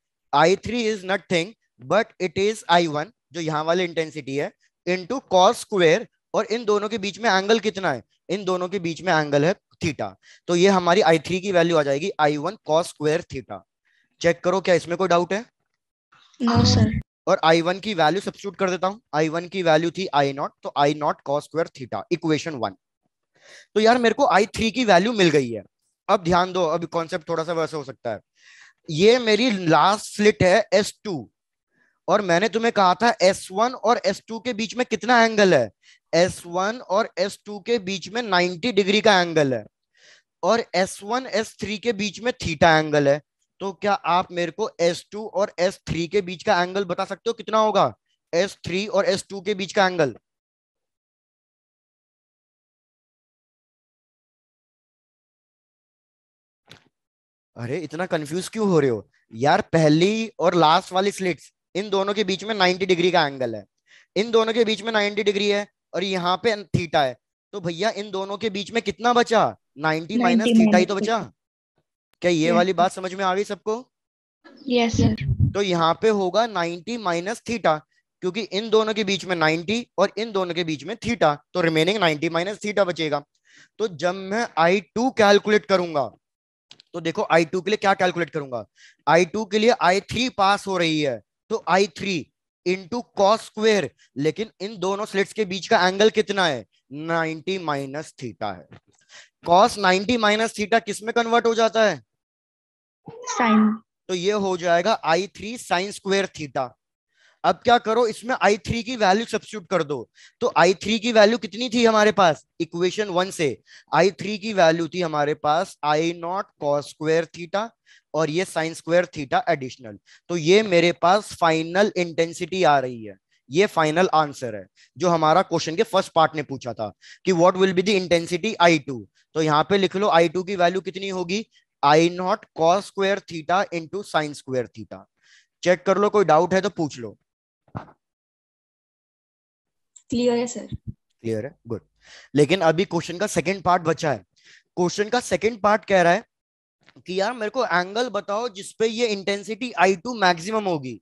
I three is nothing but it is I one जो यहाँ वाले इंटेंसिटी है इंटू कॉस स्क्वेयर और इन दोनों के बीच में एंगल कितना है इन दोनों के बीच में एंगल है थीटा तो ये हमारी आई थ्री की वैल्यू आ जाएगी I one cos square theta check करो क्या इसमें कोई डाउट है नो no, सर और I1 की वैल्यू सब्सिट्यूट कर देता हूं I1 की वैल्यू थी I0 तो I0 cos cos square theta equation one तो यार मेरे को I3 की वैल्यू मिल गई है अब ध्यान दो अब कॉन्सेप्ट थोड़ा सा वैसे हो सकता है ये मेरी लास्ट स्लिट है S2 और मैंने तुम्हें कहा था S1 और S2 के बीच में कितना एंगल है S1 और S2 के बीच में नाइन्टी डिग्री का एंगल है और S1 S3 के बीच में थीटा एंगल है तो क्या आप मेरे को S2 और S3 के बीच का एंगल बता सकते हो कितना होगा S3 और S2 के बीच का एंगल अरे इतना कंफ्यूज क्यों हो रहे हो यार पहली और लास्ट वाली स्लिट्स इन दोनों के बीच में 90 डिग्री का एंगल है इन दोनों के बीच में 90 डिग्री है और यहाँ पे थीटा है तो भैया इन दोनों के बीच में कितना बचा नाइनटी माइनस थीटा ही तो बचा क्या ये वाली बात समझ में आ गई सबको यस सर तो यहाँ पे होगा नाइनटी माइनस थीटा क्योंकि इन दोनों के बीच में 90 और इन दोनों के बीच में थीटा तो रिमेनिंग 90 माइनस थीटा बचेगा तो जब मैं आई टू कैलकुलेट करूंगा तो देखो आई टू के लिए क्या कैलकुलेट करूंगा आई टू के लिए आई थ्री पास हो रही है तो I three into cos square लेकिन इन दोनों स्लेट्स के बीच का एंगल कितना है नाइनटी माइनस थीटा है कॉस नाइनटी माइनस थीटा किसमें कन्वर्ट हो जाता है साइन तो ये हो जाएगा I three sine square theta अब क्या करो इसमें आई थ्री की वैल्यू सब्सिट्यूट कर दो तो आई थ्री की वैल्यू कितनी थी हमारे पास इक्वेशन वन से आई थ्री की वैल्यू थी हमारे पास I naught cos square theta और ये साइन स्क्वेयर थीटा एडिशनल तो ये मेरे पास फाइनल इंटेंसिटी आ रही है ये फाइनल आंसर है जो हमारा क्वेश्चन के फर्स्ट पार्ट ने पूछा था कि what will be the intensity I two तो यहाँ पे लिख लो आई टू की वैल्यू कितनी होगी I naught cos square theta into sine square theta check कर लो कोई डाउट है तो पूछ लो क्लियर है सर क्लियर है गुड लेकिन अभी क्वेश्चन का सेकेंड पार्ट बचा है क्वेश्चन का सेकेंड पार्ट कह रहा है कि यार मेरे को एंगल बताओ जिसपे ये इंटेंसिटी आई टू मैक्सिमम होगी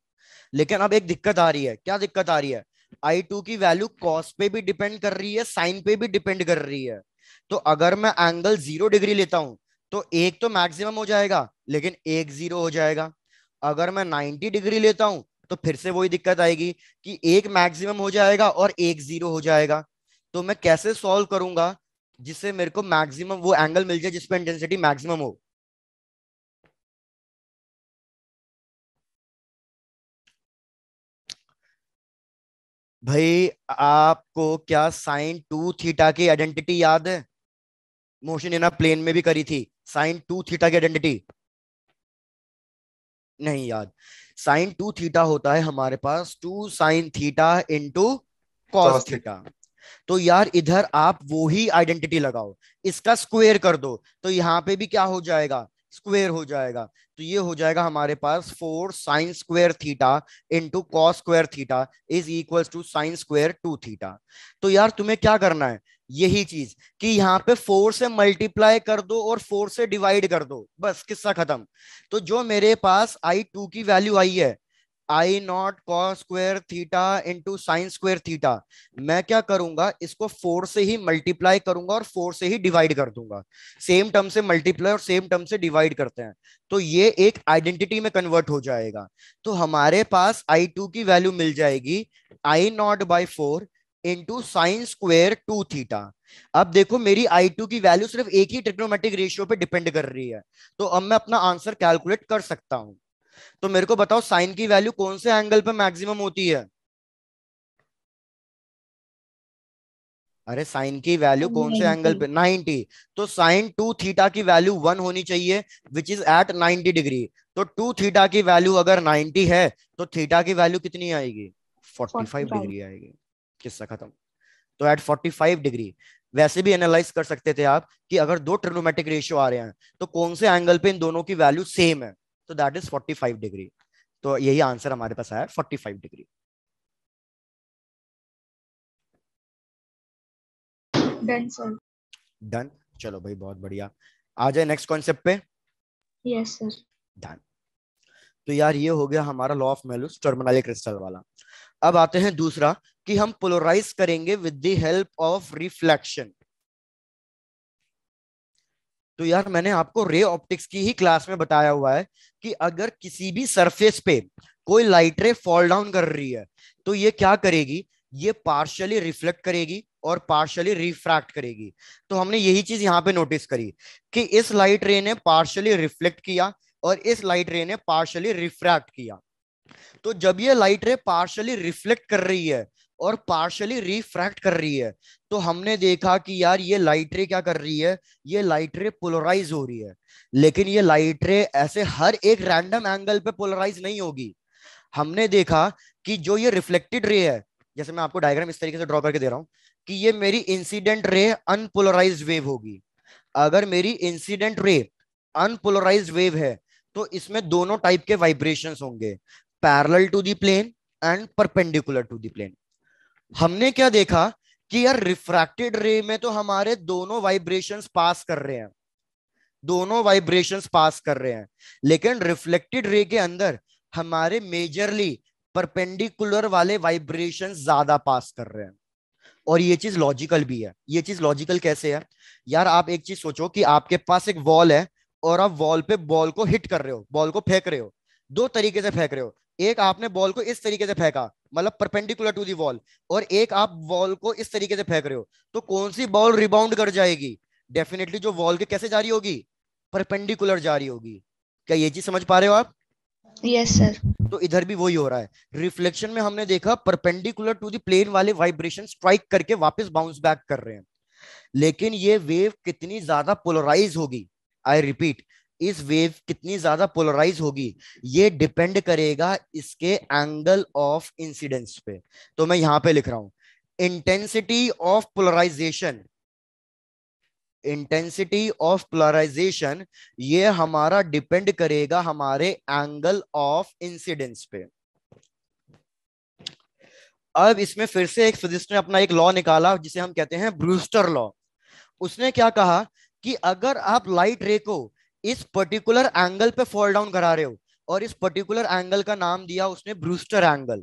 लेकिन अब एक दिक्कत आ रही है क्या दिक्कत आ रही है आई टू की वैल्यू कॉस पे भी डिपेंड कर रही है साइन पे भी डिपेंड कर रही है तो अगर मैं एंगल जीरो डिग्री लेता हूं तो एक तो मैक्सिमम हो जाएगा लेकिन एक जीरो हो जाएगा अगर मैं नाइनटी डिग्री लेता हूं तो फिर से वही दिक्कत आएगी कि एक मैक्सिमम हो जाएगा और एक जीरो हो जाएगा तो मैं कैसे सॉल्व करूंगा जिससे मेरे को मैक्सिमम वो एंगल मिल जाए जिसपे इंटेंसिटी मैक्सिमम हो भाई आपको क्या साइन टू थीटा की आइडेंटिटी याद है मोशन इन प्लेन में भी करी थी साइन टू थीटा की आइडेंटिटी नहीं याद साइन टू थीटा होता है हमारे पास two sine theta into cos theta तो यार इधर आप वो ही आइडेंटिटी लगाओ इसका स्क्वेयर कर दो तो यहां पे भी क्या हो जाएगा स्क्वेयर हो जाएगा तो ये हो जाएगा हमारे पास four sine square theta into cos square theta is equal to sine square two theta तो यार तुम्हें क्या करना है यही चीज कि यहाँ पे फोर से मल्टीप्लाई कर दो और फोर से डिवाइड कर दो बस किस्सा खत्म तो जो मेरे पास आई टू की वैल्यू आई है I naught cos square theta into sine square theta मैं क्या करूंगा इसको फोर से ही मल्टीप्लाई करूंगा और फोर से ही डिवाइड कर दूंगा सेम टर्म से मल्टीप्लाई और सेम टर्म से डिवाइड करते हैं तो ये एक आइडेंटिटी में कन्वर्ट हो जाएगा तो हमारे पास आई टू की वैल्यू मिल जाएगी I naught by four into sine square two theta अब देखो मेरी आई टू की वैल्यू सिर्फ एक ही ट्रिक्नोमेटिक रेशियो पर डिपेंड कर रही है तो अब मैं अपना आंसर कैलकुलेट कर सकता हूँ तो मेरे को बताओ साइन की वैल्यू कौन से एंगल पे मैक्सिमम होती है अरे साइन की वैल्यू कौन से एंगल पे 90 तो साइन टू थीटा की वैल्यू वन होनी चाहिए विच इज एट 90 डिग्री तो टू थीटा की वैल्यू अगर 90 है तो थीटा की वैल्यू कितनी आएगी 45 डिग्री आएगी किस्सा खत्म तो एट 45 डिग्री वैसे भी एनालाइज कर सकते थे आप कि अगर दो ट्रिनोमेटिक रेशियो आ रहे हैं तो कौन से एंगल पे इन दोनों की वैल्यू सेम है तो दैट इज 45 डिग्री तो यही आंसर हमारे पास आया 45 डिग्री डन सर डन चलो भाई बहुत बढ़िया आ जाए नेक्स्ट कॉन्सेप्ट पे यस सर डन तो यार ये हो गया हमारा law of Malus tourmaline crystal वाला अब आते हैं दूसरा कि हम पोलराइज करेंगे with the help of reflection तो यार मैंने आपको रे ऑप्टिक्स की ही क्लास में बताया हुआ है कि अगर किसी भी सरफेस पे कोई लाइट रे फॉल डाउन कर रही है तो ये क्या करेगी ये पार्शली रिफ्लेक्ट करेगी और पार्शली रिफ्रैक्ट करेगी तो हमने यही चीज यहाँ पे नोटिस करी कि इस लाइट रे ने पार्शली रिफ्लेक्ट किया और इस लाइट रे ने पार्शली रिफ्रैक्ट किया तो जब ये लाइट रे पार्शली रिफ्लेक्ट कर रही है और पार्शली रिफ्रैक्ट कर रही है तो हमने देखा कि यार ये लाइट रे क्या कर रही है ये लाइट रे पोलराइज हो रही है लेकिन ये लाइट रे ऐसे हर एक रैंडम एंगल पे पोलराइज नहीं होगी हमने देखा कि जो ये रिफ्लेक्टेड रे है जैसे मैं आपको डायग्राम इस तरीके से ड्रॉ करके दे रहा हूँ कि ये मेरी इंसिडेंट रे अनपोलराइज वेव होगी अगर मेरी इंसिडेंट रे अनपोलराइज वेव है तो इसमें दोनों टाइप के वाइब्रेशंस होंगे parallel to the plane and perpendicular to the plane हमने क्या देखा कि यार रिफ्रैक्टेड रे में तो हमारे दोनों वाइब्रेशंस पास कर रहे हैं दोनों वाइब्रेशंस पास कर रहे हैं लेकिन रिफ्लेक्टेड रे के अंदर हमारे मेजरली परपेंडिकुलर वाले वाइब्रेशन ज्यादा पास कर रहे हैं और ये चीज लॉजिकल भी है ये चीज लॉजिकल कैसे है यार आप एक चीज सोचो कि आपके पास एक वॉल है और आप वॉल पे बॉल को हिट कर रहे हो बॉल को फेंक रहे हो दो तरीके से फेंक रहे हो एक आपने बॉल को इस तरीके से फेंका मतलब परपेंडिकुलर टू दी वॉल और एक आप बॉल को इस तरीके से फेंक रहे हो तो कौन सी बॉल रिबाउंड कर जाएगी डेफिनेटली जो वॉल के कैसे जारी होगी परपेंडिकुलर जारी होगी क्या ये चीज समझ पा रहे हो आप यस yes, सर तो इधर भी वही हो रहा है रिफ्लेक्शन में हमने देखा परपेंडिकुलर टू दी प्लेन वाले वाइब्रेशन स्ट्राइक करके वापस बाउंस बैक कर रहे हैं लेकिन ये वेव कितनी ज्यादा पोलराइज होगी आई रिपीट इस वेव कितनी ज्यादा पोलराइज होगी ये डिपेंड करेगा इसके एंगल ऑफ इंसिडेंस पे तो मैं यहां पे लिख रहा हूं intensity of polarization intensity of polarization ये हमारा डिपेंड करेगा हमारे एंगल ऑफ इंसिडेंस पे अब इसमें फिर से एक फिजिस्ट ने अपना एक लॉ निकाला जिसे हम कहते हैं ब्रूस्टर लॉ उसने क्या कहा कि अगर आप लाइट रे को इस पर्टिकुलर एंगल पे फॉल डाउन करा रहे हो और इस पर्टिकुलर एंगल का नाम दिया उसने ब्रूस्टर एंगल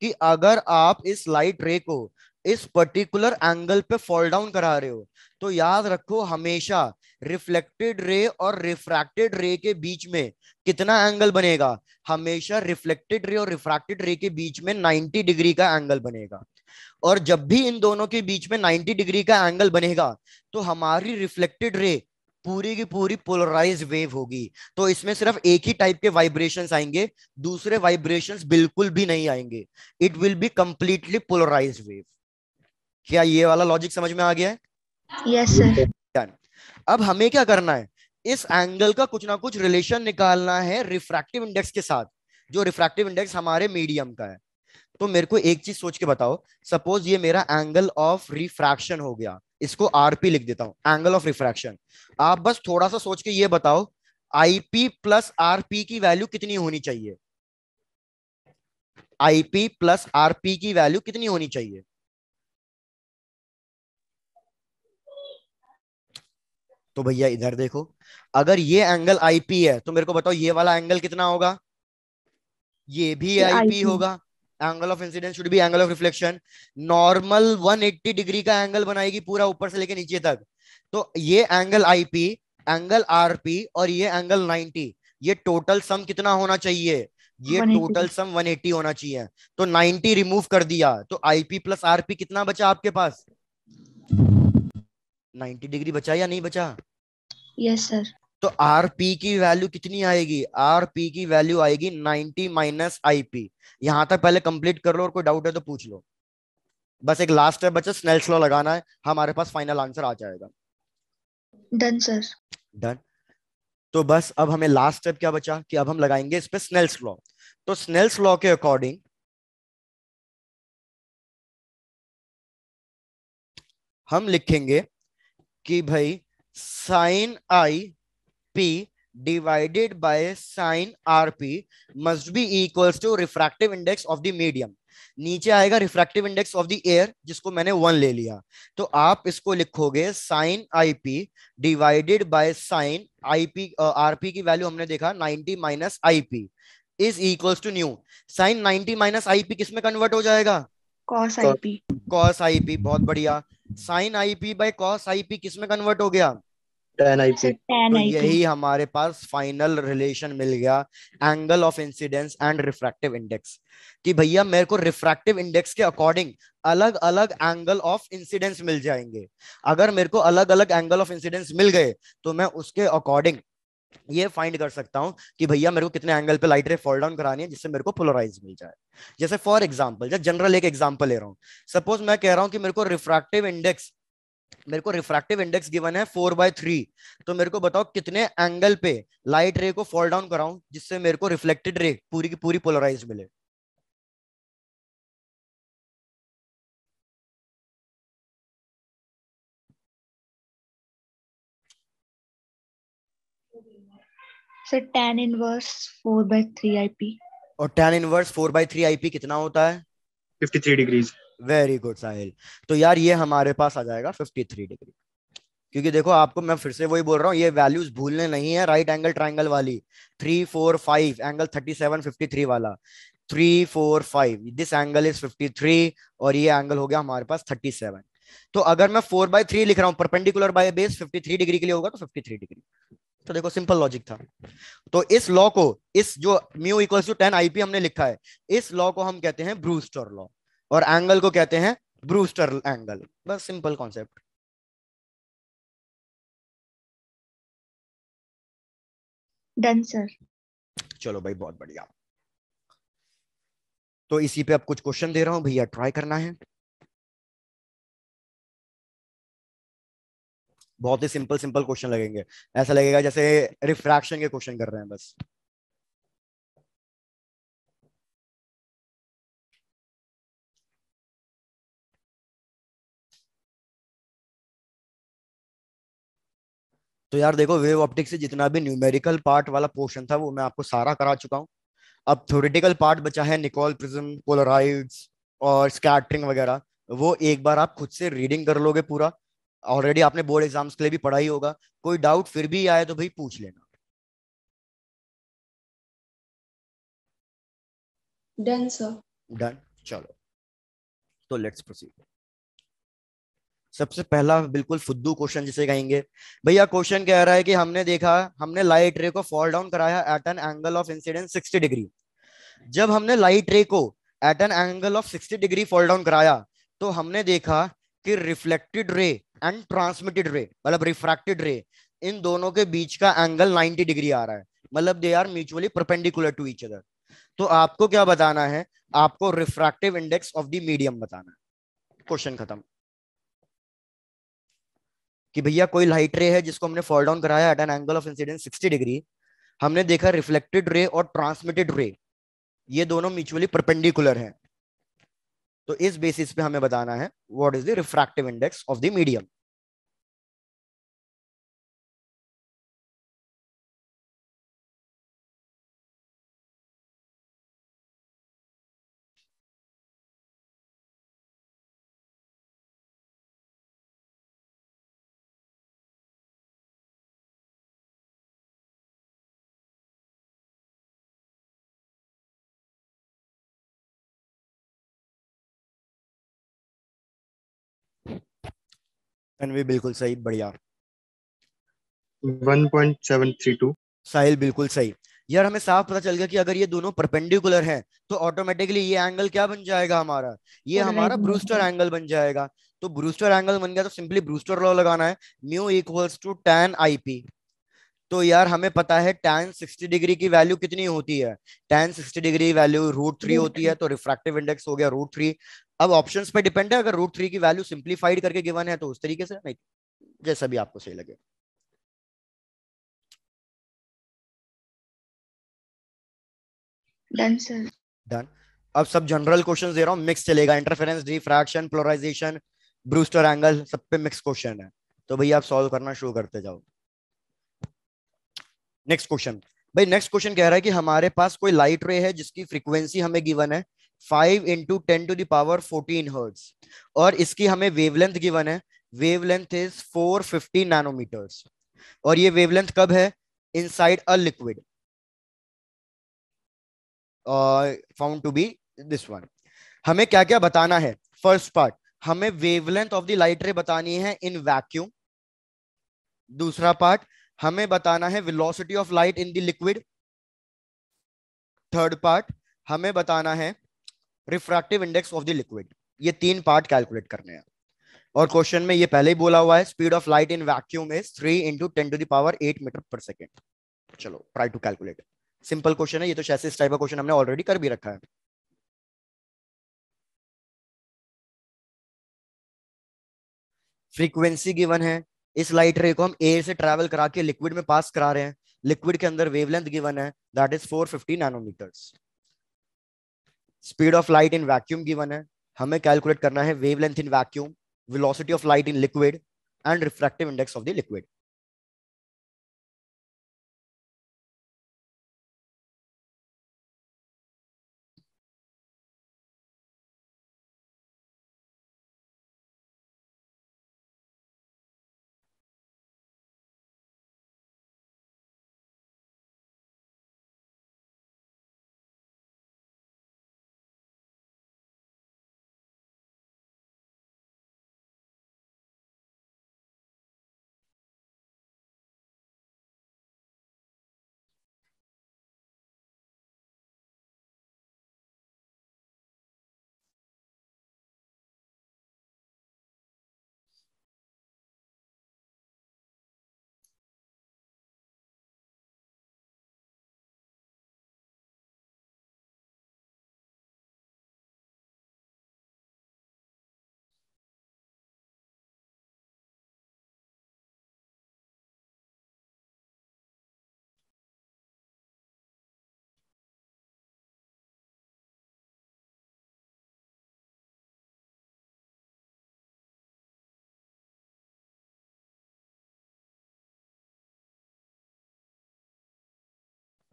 कि अगर आप इस लाइट रे को इस पर्टिकुलर एंगल पे फॉल डाउन करा रहे हो तो याद रखो हमेशा रिफ्लेक्टेड रे और रिफ्रैक्टेड रे के बीच में कितना एंगल बनेगा हमेशा रिफ्लेक्टेड रे और रिफ्रैक्टेड रे के बीच में 90 डिग्री का एंगल बनेगा और जब भी इन दोनों के बीच में 90 डिग्री का एंगल बनेगा तो हमारी रिफ्लेक्टेड रे पूरी की पूरी पोलराइज वेव होगी तो इसमें सिर्फ एक ही टाइप के वाइब्रेशन आएंगे दूसरे वाइब्रेशन बिल्कुल भी नहीं आएंगे it will be completely polarize wave क्या ये वाला लॉजिक समझ में आ गया है यस yes, सर अब हमें क्या करना है इस एंगल का कुछ ना कुछ रिलेशन निकालना है रिफ्रैक्टिव इंडेक्स के साथ जो रिफ्रैक्टिव इंडेक्स हमारे मीडियम का है तो मेरे को एक चीज सोच के बताओ सपोज ये मेरा एंगल ऑफ रिफ्रैक्शन हो गया इसको आरपी लिख देता हूं एंगल ऑफ रिफ्रैक्शन आप बस थोड़ा सा सोच के ये बताओ आईपी प्लस आरपी की वैल्यू कितनी होनी चाहिए आईपी प्लस आरपी की वैल्यू कितनी होनी चाहिए तो भैया इधर देखो अगर ये एंगल आईपी है तो मेरे को बताओ ये वाला एंगल कितना होगा ये भी आईपी होगा angle of incidence should be angle of reflection normal 180 degree का एंगल बनाएगी पूरा ऊपर से लेकर नीचे तक तो ये एंगल आईपी एंगल आरपी और ये एंगल 90 ये टोटल सम कितना होना चाहिए ये टोटल सम 180 होना चाहिए तो 90 रिमूव कर दिया तो आईपी प्लस आरपी कितना बचा आपके पास 90 डिग्री बचा या नहीं बचा यस yes, सर तो आर पी की वैल्यू कितनी आएगी आर पी की वैल्यू आएगी नाइनटी माइनस आई पी यहां तक पहले कंप्लीट कर लो और कोई डाउट है तो पूछ लो बस एक लास्ट है बच्चा स्नेल्स लॉ लगाना है हमारे पास फाइनल आंसर आ जाएगा डन सर डन तो बस अब हमें लास्ट स्टेप क्या बचा कि अब हम लगाएंगे इस पे स्नेल्स लॉ तो स्नेल्स लॉ के अकॉर्डिंग हम लिखेंगे कि भाई sine I P divided by sine RP must be equals to refractive index of the medium. नीचे आएगा refractive index of the air जिसको मैंने वन ले लिया तो आप इसको लिखोगे sine IP divided by sine IP RP की वैल्यू हमने देखा 90 minus IP is equals to new sine 90 minus IP किस में कन्वर्ट हो जाएगा कॉस आईपी कॉस आईपी बहुत बढ़िया sine IP by cos IP किसमें कन्वर्ट हो गया tan IP. Tan तो IP. यही हमारे पास फाइनल रिलेशन मिल गया angle of incidence and refractive index कि भैया मेरे को रिफ्रैक्टिव इंडेक्स के अकॉर्डिंग अलग अलग एंगल ऑफ इंसिडेंस मिल जाएंगे अगर मेरे को अलग अलग एंगल ऑफ इंसिडेंस मिल गए तो मैं उसके अकॉर्डिंग ये फाइंड कर सकता हूं कि भैया मेरे को कितने एंगल पे लाइट रे फॉल डाउन करानी है जिससे मेरे को पोलराइज मिल जाए जैसे फॉर एग्जांपल जैसे जनरल एक एग्जांपल ले रहा हूं सपोज मैं कह रहा हूं कि मेरे को रिफ्रैक्टिव इंडेक्स मेरे को रिफ्रैक्टिव इंडेक्स गिवन है फोर बाय थ्री तो मेरे को बताओ कितने एंगल पे लाइट रे को फॉल डाउन कराऊं जिससे मेरे को रिफ्लेक्टेड रे पूरी की पूरी पोलराइज मिले tan inverse four by three IP और tan inverse four by three IP कितना होता है fifty three degrees very good Sahil तो यार ये हमारे पास आ जाएगा 53 डिग्री क्योंकि देखो आपको मैं फिर से वही बोल रहा हूँ ये वैल्यूज भूलने नहीं है राइट एंगल ट्राइंगल वाली three four five angle thirty seven fifty three वाला three four five this angle is fifty three और ये एंगल हो गया हमारे पास थर्टी सेवन तो अगर मैं फोर बाय थ्री लिख रहा हूँ perpendicular by base fifty three degree के लिए होगा तो फिफ्टी थ्री डिग्री तो देखो सिंपल लॉजिक था तो इस लॉ को इस जो mu equals to tan IP हमने लिखा है इस लॉ को हम कहते हैं ब्रूस्टर लॉ और एंगल को कहते हैं ब्रूस्टर एंगल बस सिंपल कॉन्सेप्ट चलो भाई बहुत बढ़िया तो इसी पे अब कुछ क्वेश्चन दे रहा हूं भैया ट्राई करना है बहुत ही सिंपल सिंपल क्वेश्चन लगेंगे ऐसा लगेगा जैसे रिफ्रैक्शन के क्वेश्चन कर रहे हैं बस तो यार देखो वेव ऑप्टिक्स से जितना भी न्यूमेरिकल पार्ट वाला पोर्शन था वो मैं आपको सारा करा चुका हूँ अब थ्योरेटिकल पार्ट बचा है निकोल प्रिज्म पोलराइड्स और स्कैटरिंग वगैरह वो एक बार आप खुद से रीडिंग कर लोगे पूरा ऑलरेडी आपने बोर्ड एग्जाम्स के लिए भी पढ़ा ही होगा कोई डाउट फिर भी आए तो भाई पूछ लेना डन सर डन चलो तो लेट्स प्रोसीड सबसे पहला बिल्कुल फुद्दू क्वेश्चन जिसे कहेंगे भैया क्वेश्चन कह रहा है कि हमने देखा हमने लाइट रे को फॉल डाउन कराया at an angle of incidence 60 degree जब हमने लाइट रे को at an angle of 60 degree fall down कराया तो हमने देखा कि रिफ्लेक्टेड रे एंड ट्रांसमिटेड रे मतलब रिफ्रैक्टेड रे इन दोनों के बीच का एंगल नाइनटी डिग्री आ रहा है मतलब they are mutually perpendicular to each other तो आपको क्या बताना है आपको refractive index of the medium बताना है क्वेश्चन खत्म कि भैया कोई लाइट रे है जिसको हमने फॉल डाउन कराया at an angle of incidence 60 degree हमने देखा रिफ्लेक्टेड रे और ट्रांसमिटेड रे ये दोनों म्यूचुअली परपेंडिकुलर हैं तो इस बेसिस पे हमें बताना है what is the refractive index of the medium Tanvi बिल्कुल सही बढ़िया 1.732 साहिल बिल्कुल सही यार हमें साफ पता चल गया कि अगर ये दोनों परपेंडिकुलर हैं तो ऑटोमेटिकली ये एंगल क्या बन जाएगा हमारा ये हमारा ब्रूस्टर एंगल बन जाएगा तो ब्रूस्टर एंगल बन गया तो सिंपली ब्रूस्टर लॉ लगाना है mu equals to tan IP तो यार हमें पता है टैन 60 डिग्री की वैल्यू कितनी होती है tan 60 degree value root three होती है तो रिफ्रैक्टिव इंडेक्स हो गया रूट थ्री अब ऑप्शन पे डिपेंड है अगर रूट थ्री की वैल्यू सिंप्लीफाइड करके गिवन है तो उस तरीके से नहीं जैसा भी आपको सही लगे डन सर डन अब सब जनरल क्वेश्चन दे रहा हूँ मिक्स चलेगा interference diffraction polarization Brewster angle सब पे मिक्स क्वेश्चन है तो भैया आप सॉल्व करना शुरू करते जाओ नेक्स्ट क्वेश्चन भाई नेक्स्ट क्वेश्चन कह रहा है कि हमारे पास कोई लाइट रे है जिसकी फ्रीक्वेंसी हमें गिवन है five into ten to the power fourteen hertz और इसकी हमें वेवलेंथ गिवन है wavelength is four fifty nanometres और ये वेवलेंथ कब है inside a liquid found to be this one हमें क्या क्या बताना है फर्स्ट पार्ट हमें wavelength of the light ray बतानी है इन वैक्यूम दूसरा पार्ट हमें बताना है velocity of light in the liquid third part हमें बताना है refractive index of the liquid ये तीन पार्ट कैलकुलेट करने हैं और क्वेश्चन में ये पहले ही बोला हुआ है speed of light in vacuum is three into ten to the power eight metre per second चलो try to calculate simple question है ये तो शायद इस टाइप का क्वेश्चन हमने ऑलरेडी कर भी रखा है फ्रीक्वेंसी गिवन है इस लाइट रे को हम एयर से ट्रैवल करा के लिक्विड में पास करा रहे हैं लिक्विड के अंदर वेवलेंथ गिवन है that is 450 nanometres speed of light in vacuum given है हमें कैलकुलेट करना है wavelength in vacuum velocity of light in liquid and refractive index of the liquid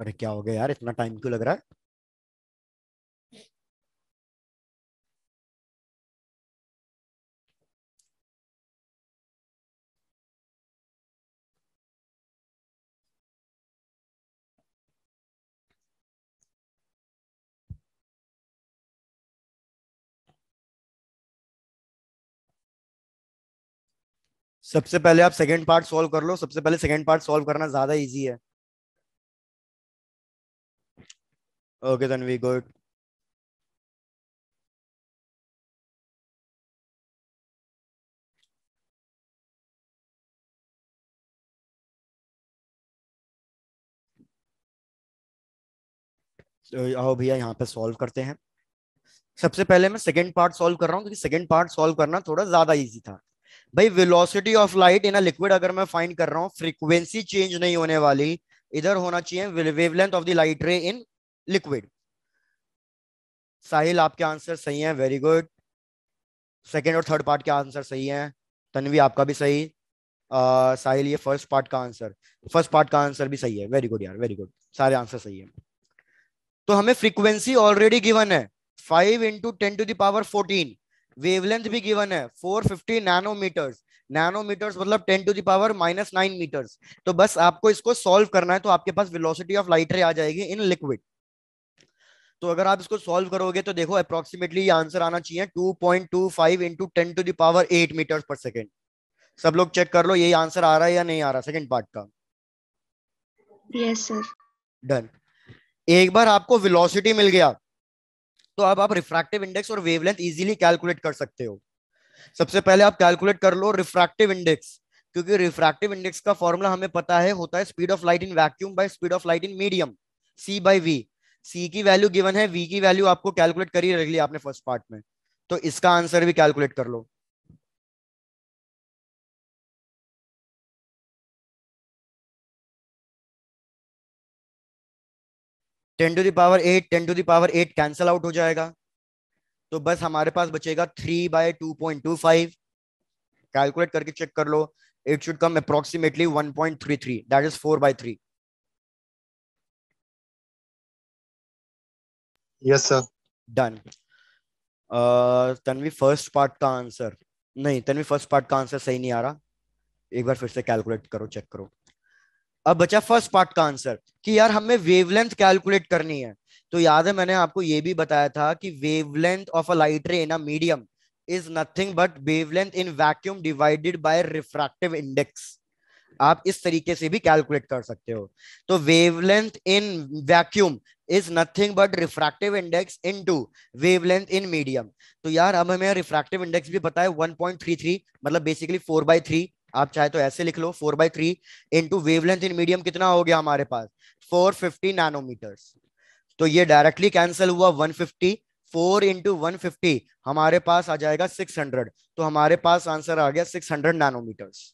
अरे क्या हो गया यार इतना टाइम क्यों लग रहा है सबसे पहले आप सेकेंड पार्ट सॉल्व कर लो सबसे पहले सेकेंड पार्ट सॉल्व करना ज्यादा इजी है Okay, then we good. तो आओ भैया यहाँ पे सॉल्व करते हैं सबसे पहले मैं सेकंड पार्ट सॉल्व कर रहा हूँ क्योंकि सेकंड पार्ट सॉल्व करना थोड़ा ज्यादा इजी था भाई velocity of light in a liquid अगर मैं फाइंड कर रहा हूँ फ्रीक्वेंसी चेंज नहीं होने वाली इधर होना चाहिए wavelength of the light ray in liquid साहिल आपके आंसर सही है वेरी गुड सेकेंड और थर्ड पार्ट के आंसर सही है तनवी आपका भी सही आ, साहिल ये फर्स्ट पार्ट का आंसर फर्स्ट पार्ट का आंसर भी सही है वेरी गुड यार वेरी गुड सारे आंसर सही है तो हमें फ्रीक्वेंसी ऑलरेडी गिवन है five into ten to the power fourteen wavelength भी गिवन है फोर फिफ्टी नैनोमीटर्स नैनोमीटर्स मतलब ten to the power minus nine metres तो बस आपको इसको सॉल्व करना है तो आपके पास विलोसिटी ऑफ लाइट आ जाएगी इन लिक्विड तो अगर आप इसको सॉल्व करोगे तो देखो अप्रोक्सीमेटली आंसर आना चाहिए two point two five into ten to the power eight metre per second सब लोग चेक कर लो यही आंसर आ रहा है या नहीं आ रहा सेकेंड पार्ट का यस सर डन एक बार आपको वेलोसिटी मिल गया तो अब आप रिफ्रैक्टिव इंडेक्स और वेवलेंथ इजीली कैलकुलेट कर सकते हो सबसे पहले आप कैलकुलेट कर लो रिफ्रैक्टिव इंडेक्स क्योंकि रिफ्रैक्टिव इंडेक्स का फॉर्मूला हमें पता है होता है speed of light in vacuum by speed of light in medium C by V C की वैल्यू गिवन है वी की वैल्यू आपको कैलकुलेट करी रख ली आपने फर्स्ट पार्ट में तो इसका आंसर भी कैलकुलेट कर लो ten to the power eight ten to the power eight cancel out हो जाएगा तो बस हमारे पास बचेगा three by two point two five calculate करके चेक कर लो it should come approximately one point three three that is four by three yes sir done Tanvi first part का आंसर नहीं तनवी फर्स्ट पार्ट का आंसर सही नहीं आ रहा एक बार फिर से कैलकुलेट करो चेक करो अब बचा फर्स्ट पार्ट का आंसर कि यार हमें वेवलेंथ कैलकुलेट करनी है तो याद है मैंने आपको ये भी बताया था कि wavelength of a light ray in a medium is nothing but wavelength in vacuum divided by refractive index आप इस तरीके से भी कैलकुलेट कर सकते हो तो wavelength in vacuum is nothing but refractive index into wavelength in medium तो यार अब हमें रिफ्रैक्टिव इंडेक्स भी पता है 1.33 मतलब बेसिकली 4 बाई थ्री आप चाहे तो ऐसे लिख लो 4 by three into wavelength in medium कितना हो गया हमारे पास 450 नैनोमीटर्स तो ये डायरेक्टली कैंसिल हुआ 150 फोर इंटू वन हमारे पास आ जाएगा सिक्स हंड्रेड तो हमारे पास आंसर आ गया six hundred nanometres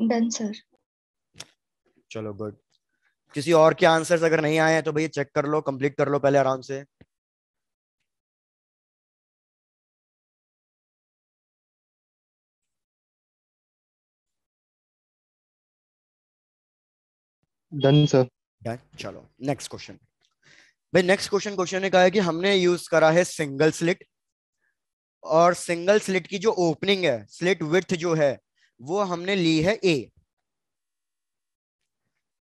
done sir चलो गुड किसी और के आंसर्स अगर नहीं आए हैं तो भैया चेक कर लो कंप्लीट कर लो पहले आराम से डन सर डन चलो नेक्स्ट क्वेश्चन भाई नेक्स्ट क्वेश्चन क्वेश्चन ने कहा है कि हमने यूज करा है सिंगल स्लिट और सिंगल स्लिट की जो ओपनिंग है स्लिट विथ जो है वो हमने ली है ए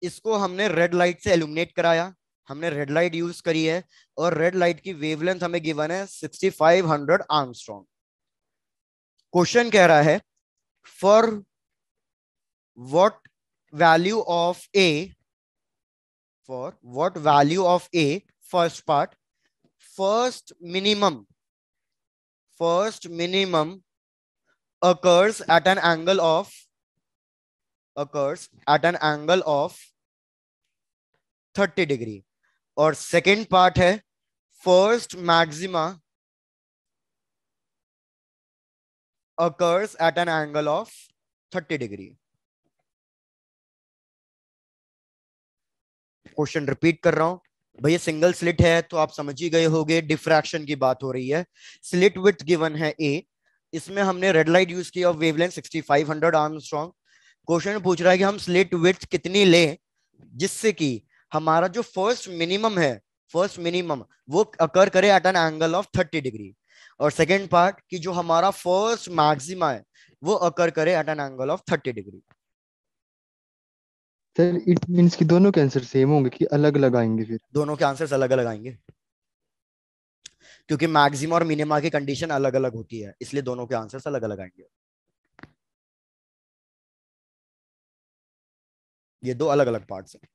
इसको हमने रेड लाइट से एलुमिनेट कराया हमने रेड लाइट यूज करी है और रेड लाइट की वेवलेंथ हमें गिवन है 6500 आर्मस्ट्रॉन्ग क्वेश्चन कह रहा है for what value of A for what value of A first part first minimum first minimum occurs at an angle of occurs at an angle of thirty degree और second part है first maxima occurs at an angle of 30 degree question repeat कर रहा हूं भैया single slit है तो आप समझ ही गए होंगे डिफ्रैक्शन की बात हो रही है स्लिट विथ गिवन है ए इसमें हमने रेड लाइट यूज किया वेवलेंथ 6500 आर्मस्ट्रांग क्वेश्चन पूछ रहा है कि हम स्लिट विथ कितनी ले जिससे कि हमारा जो फर्स्ट मिनिमम है फर्स्ट मिनिमम वो अकर करे at an angle of thirty degree और सेकेंड पार्ट कि जो हमारा फर्स्ट मैक्सिमा है वो अकर करे at an angle of thirty degree sir it means कि दोनों के आंसर सेम होंगे कि अलग अलग आएंगे फिर दोनों के आंसर अलग अलग आएंगे क्योंकि मैक्सिमा और मिनिमा की कंडीशन अलग अलग होती है इसलिए दोनों के आंसर अलग अलग आएंगे ये दो अलग अलग पार्ट्स हैं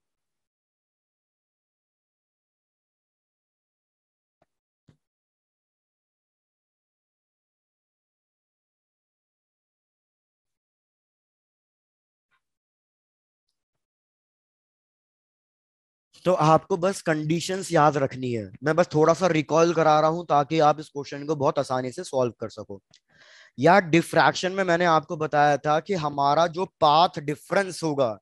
तो आपको बस कंडीशंस याद रखनी है मैं बस थोड़ा सा रिकॉल करा रहा हूं ताकि आप इस क्वेश्चन को बहुत आसानी से सॉल्व कर सको या डिफ्रैक्शन में मैंने आपको बताया था कि हमारा जो पाथ डिफरेंस होगा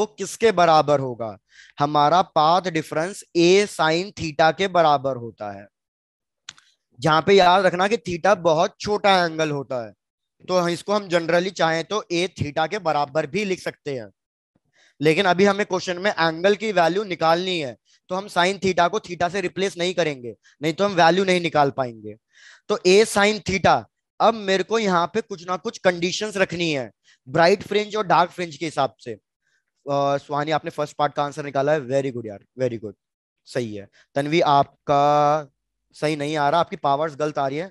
वो किसके बराबर होगा हमारा path difference A sine theta के बराबर होता है जहां पे याद रखना कि थीटा बहुत छोटा एंगल होता है तो इसको हम जनरली चाहें तो ए थीटा के बराबर भी लिख सकते हैं लेकिन अभी हमें क्वेश्चन में एंगल की वैल्यू निकालनी है तो हम साइन थीटा को थीटा से रिप्लेस नहीं करेंगे नहीं तो हम वैल्यू नहीं निकाल पाएंगे तो ए साइन थीटा अब मेरे को यहाँ पे कुछ ना कुछ कंडीशंस रखनी है ब्राइट फ्रिंज और डार्क फ्रिंज के हिसाब से सुहानी आपने फर्स्ट पार्ट का आंसर निकाला है वेरी गुड यार वेरी गुड सही है तनवी आपका सही नहीं आ रहा आपकी पावर्स गलत आ रही है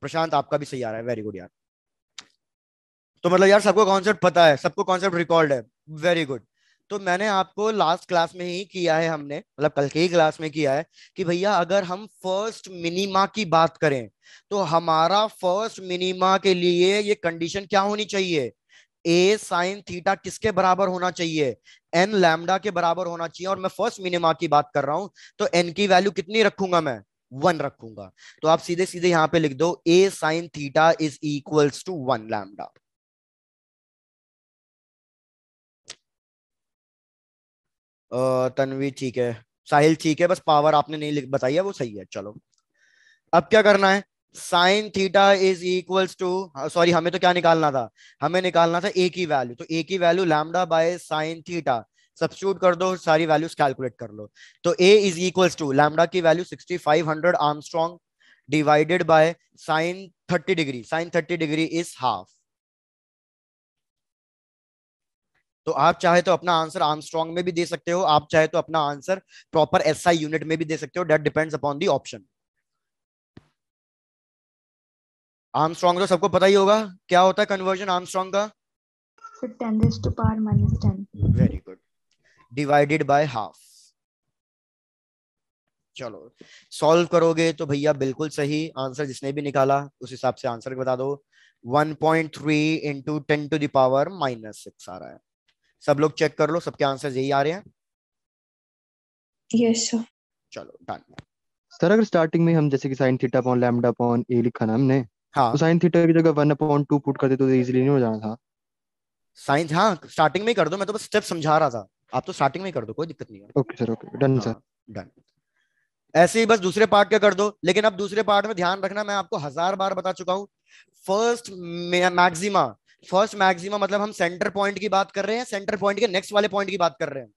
प्रशांत आपका भी सही आ रहा है वेरी गुड यार तो मतलब यार सबको कॉन्सेप्ट पता है सबको कॉन्सेप्ट रिकॉर्ड है वेरी गुड तो मैंने आपको लास्ट क्लास में ही किया है हमने मतलब कल के ही क्लास में किया है कि भैया अगर हम फर्स्ट मिनिमा की बात करें तो हमारा फर्स्ट मिनिमा के लिए ये कंडीशन क्या होनी चाहिए ए साइन थीटा किसके बराबर होना चाहिए एन लैमडा के बराबर होना चाहिए और मैं फर्स्ट मिनिमा की बात कर रहा हूं तो एन की वैल्यू कितनी रखूंगा मैं वन रखूंगा तो आप सीधे सीधे यहां पे लिख दो A sine theta is equals to one lambda Tanvi ठीक है साहिल ठीक है बस पावर आपने नहीं बताई है वो सही है चलो अब क्या करना है sine theta is equals to sorry हमें तो क्या निकालना था हमें निकालना था ए की वैल्यू तो ए की value lambda by sine theta substitute कर दो सारी वैल्यूज कैलकुलेट कर लो तो A is equals to lambda की value 6500 armstrong divided by sine thirty degree sine thirty degree is half तो आप चाहे तो अपना आंसर आर्मस्ट्रॉन्ग में भी दे सकते हो आप चाहे तो अपना answer proper as SI unit में भी दे सकते हो that depends upon the option armstrong तो सबको पता ही होगा क्या होता है कन्वर्जन आर्मस्ट्रॉन्ग का very good divided by half चलो सॉल्व करोगे तो भैया बिल्कुल सही आंसर जिसने भी निकाला उस हिसाब से आंसर बता दो 1.3 point three into ten to the power minus six आ रहा है सब लोग चेक कर लो सबके आंसर यही आ रहे हैं यस yes, सर चलो डन सर अगर स्टार्टिंग में हम जैसे कि sine theta upon lambda upon A लिखा ना हमने हाँ तो साइन थीटा की जगह 1 अपॉन 2 पुट करते तो इजीली नहीं हो जाना था साइन हाँ स्टार्टिंग में कर दो मैं तो बस स्टेप समझा रहा था आप तो स्टार्टिंग में कर दो कोई दिक्कत नहीं है okay sir okay done sir done ऐसे ही बस दूसरे पार्ट का कर दो लेकिन अब दूसरे पार्ट में ध्यान रखना मैं आपको हजार बार बता चुका हूँ फर्स्ट मैक्सिमा फर्स्ट मैक्सिमा मतलब हम सेंटर पॉइंट की बात कर रहे हैं सेंटर पॉइंट के नेक्स्ट वाले पॉइंट की बात कर रहे हैं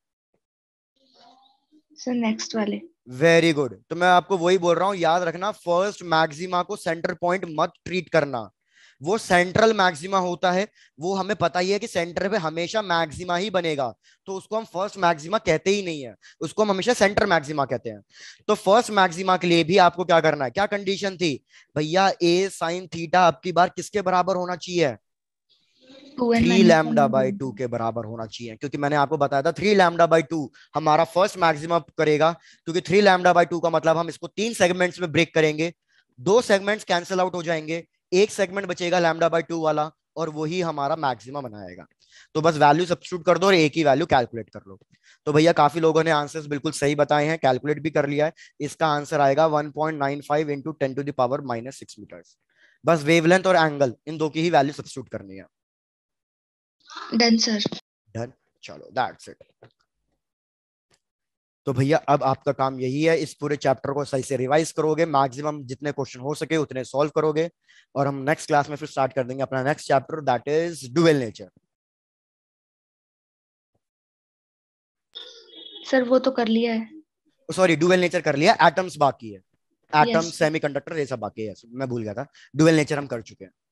नेक्स्ट वाले वेरी गुड तो मैं आपको वही बोल रहा हूँ याद रखना फर्स्ट मैक्सिमा को सेंटर पॉइंट मत ट्रीट करना वो सेंट्रल मैक्सिमा होता है वो हमें पता ही है कि सेंटर पे हमेशा मैक्सिमा ही बनेगा तो उसको हम फर्स्ट मैक्सिमा कहते ही नहीं है उसको हम हमेशा सेंटर मैक्सिमा कहते हैं तो फर्स्ट मैक्सिमा के लिए भी आपको क्या करना है क्या कंडीशन थी भैया ए साइन थीटा आपकी बार किसके बराबर होना चाहिए थ्री लैमडा बाई टू के बराबर होना चाहिए क्योंकि मैंने आपको बताया था थ्री लैमडा बाई टू हमारा फर्स्ट मैक्सिमम करेगा क्योंकि थ्री लैमडा बाई टू का मतलब हम इसको तीन सेगमेंट्स में ब्रेक करेंगे दो सेगमेंट्स कैंसिल आउट हो जाएंगे एक सेगमेंट बचेगा लैमडा बाई टू वाला और वही हमारा मैक्सिमम बनाएगा तो बस वैल्यू सब्सिट्यूट कर दो और एक ही वैल्यू कैलकुलेट कर लो तो भैया काफी लोगों ने आंसर्स बिल्कुल सही बताए हैं कैलकुलेट भी कर लिया है इसका आंसर आएगा 1.95 point nine five into ten to the power minus six metres बस वेवलेंथ और एंगल इन दो की ही वैल्यू सब्सिट्यूट करनी है डन सर डन चलो दैट्स इट तो भैया अब आपका काम यही है इस पूरे चैप्टर को सही से रिवाइज करोगे मैक्सिमम जितने क्वेश्चन हो सके उतने सॉल्व करोगे और हम नेक्स्ट क्लास में फिर स्टार्ट कर देंगे अपना next chapter that is dual nature sir वो तो कर लिया है सॉरी डुअल नेचर कर लिया एटम्स बाकी है एटम्स सेमी कंडक्टर ये सब बाकी है मैं भूल गया था डुअल नेचर हम कर चुके हैं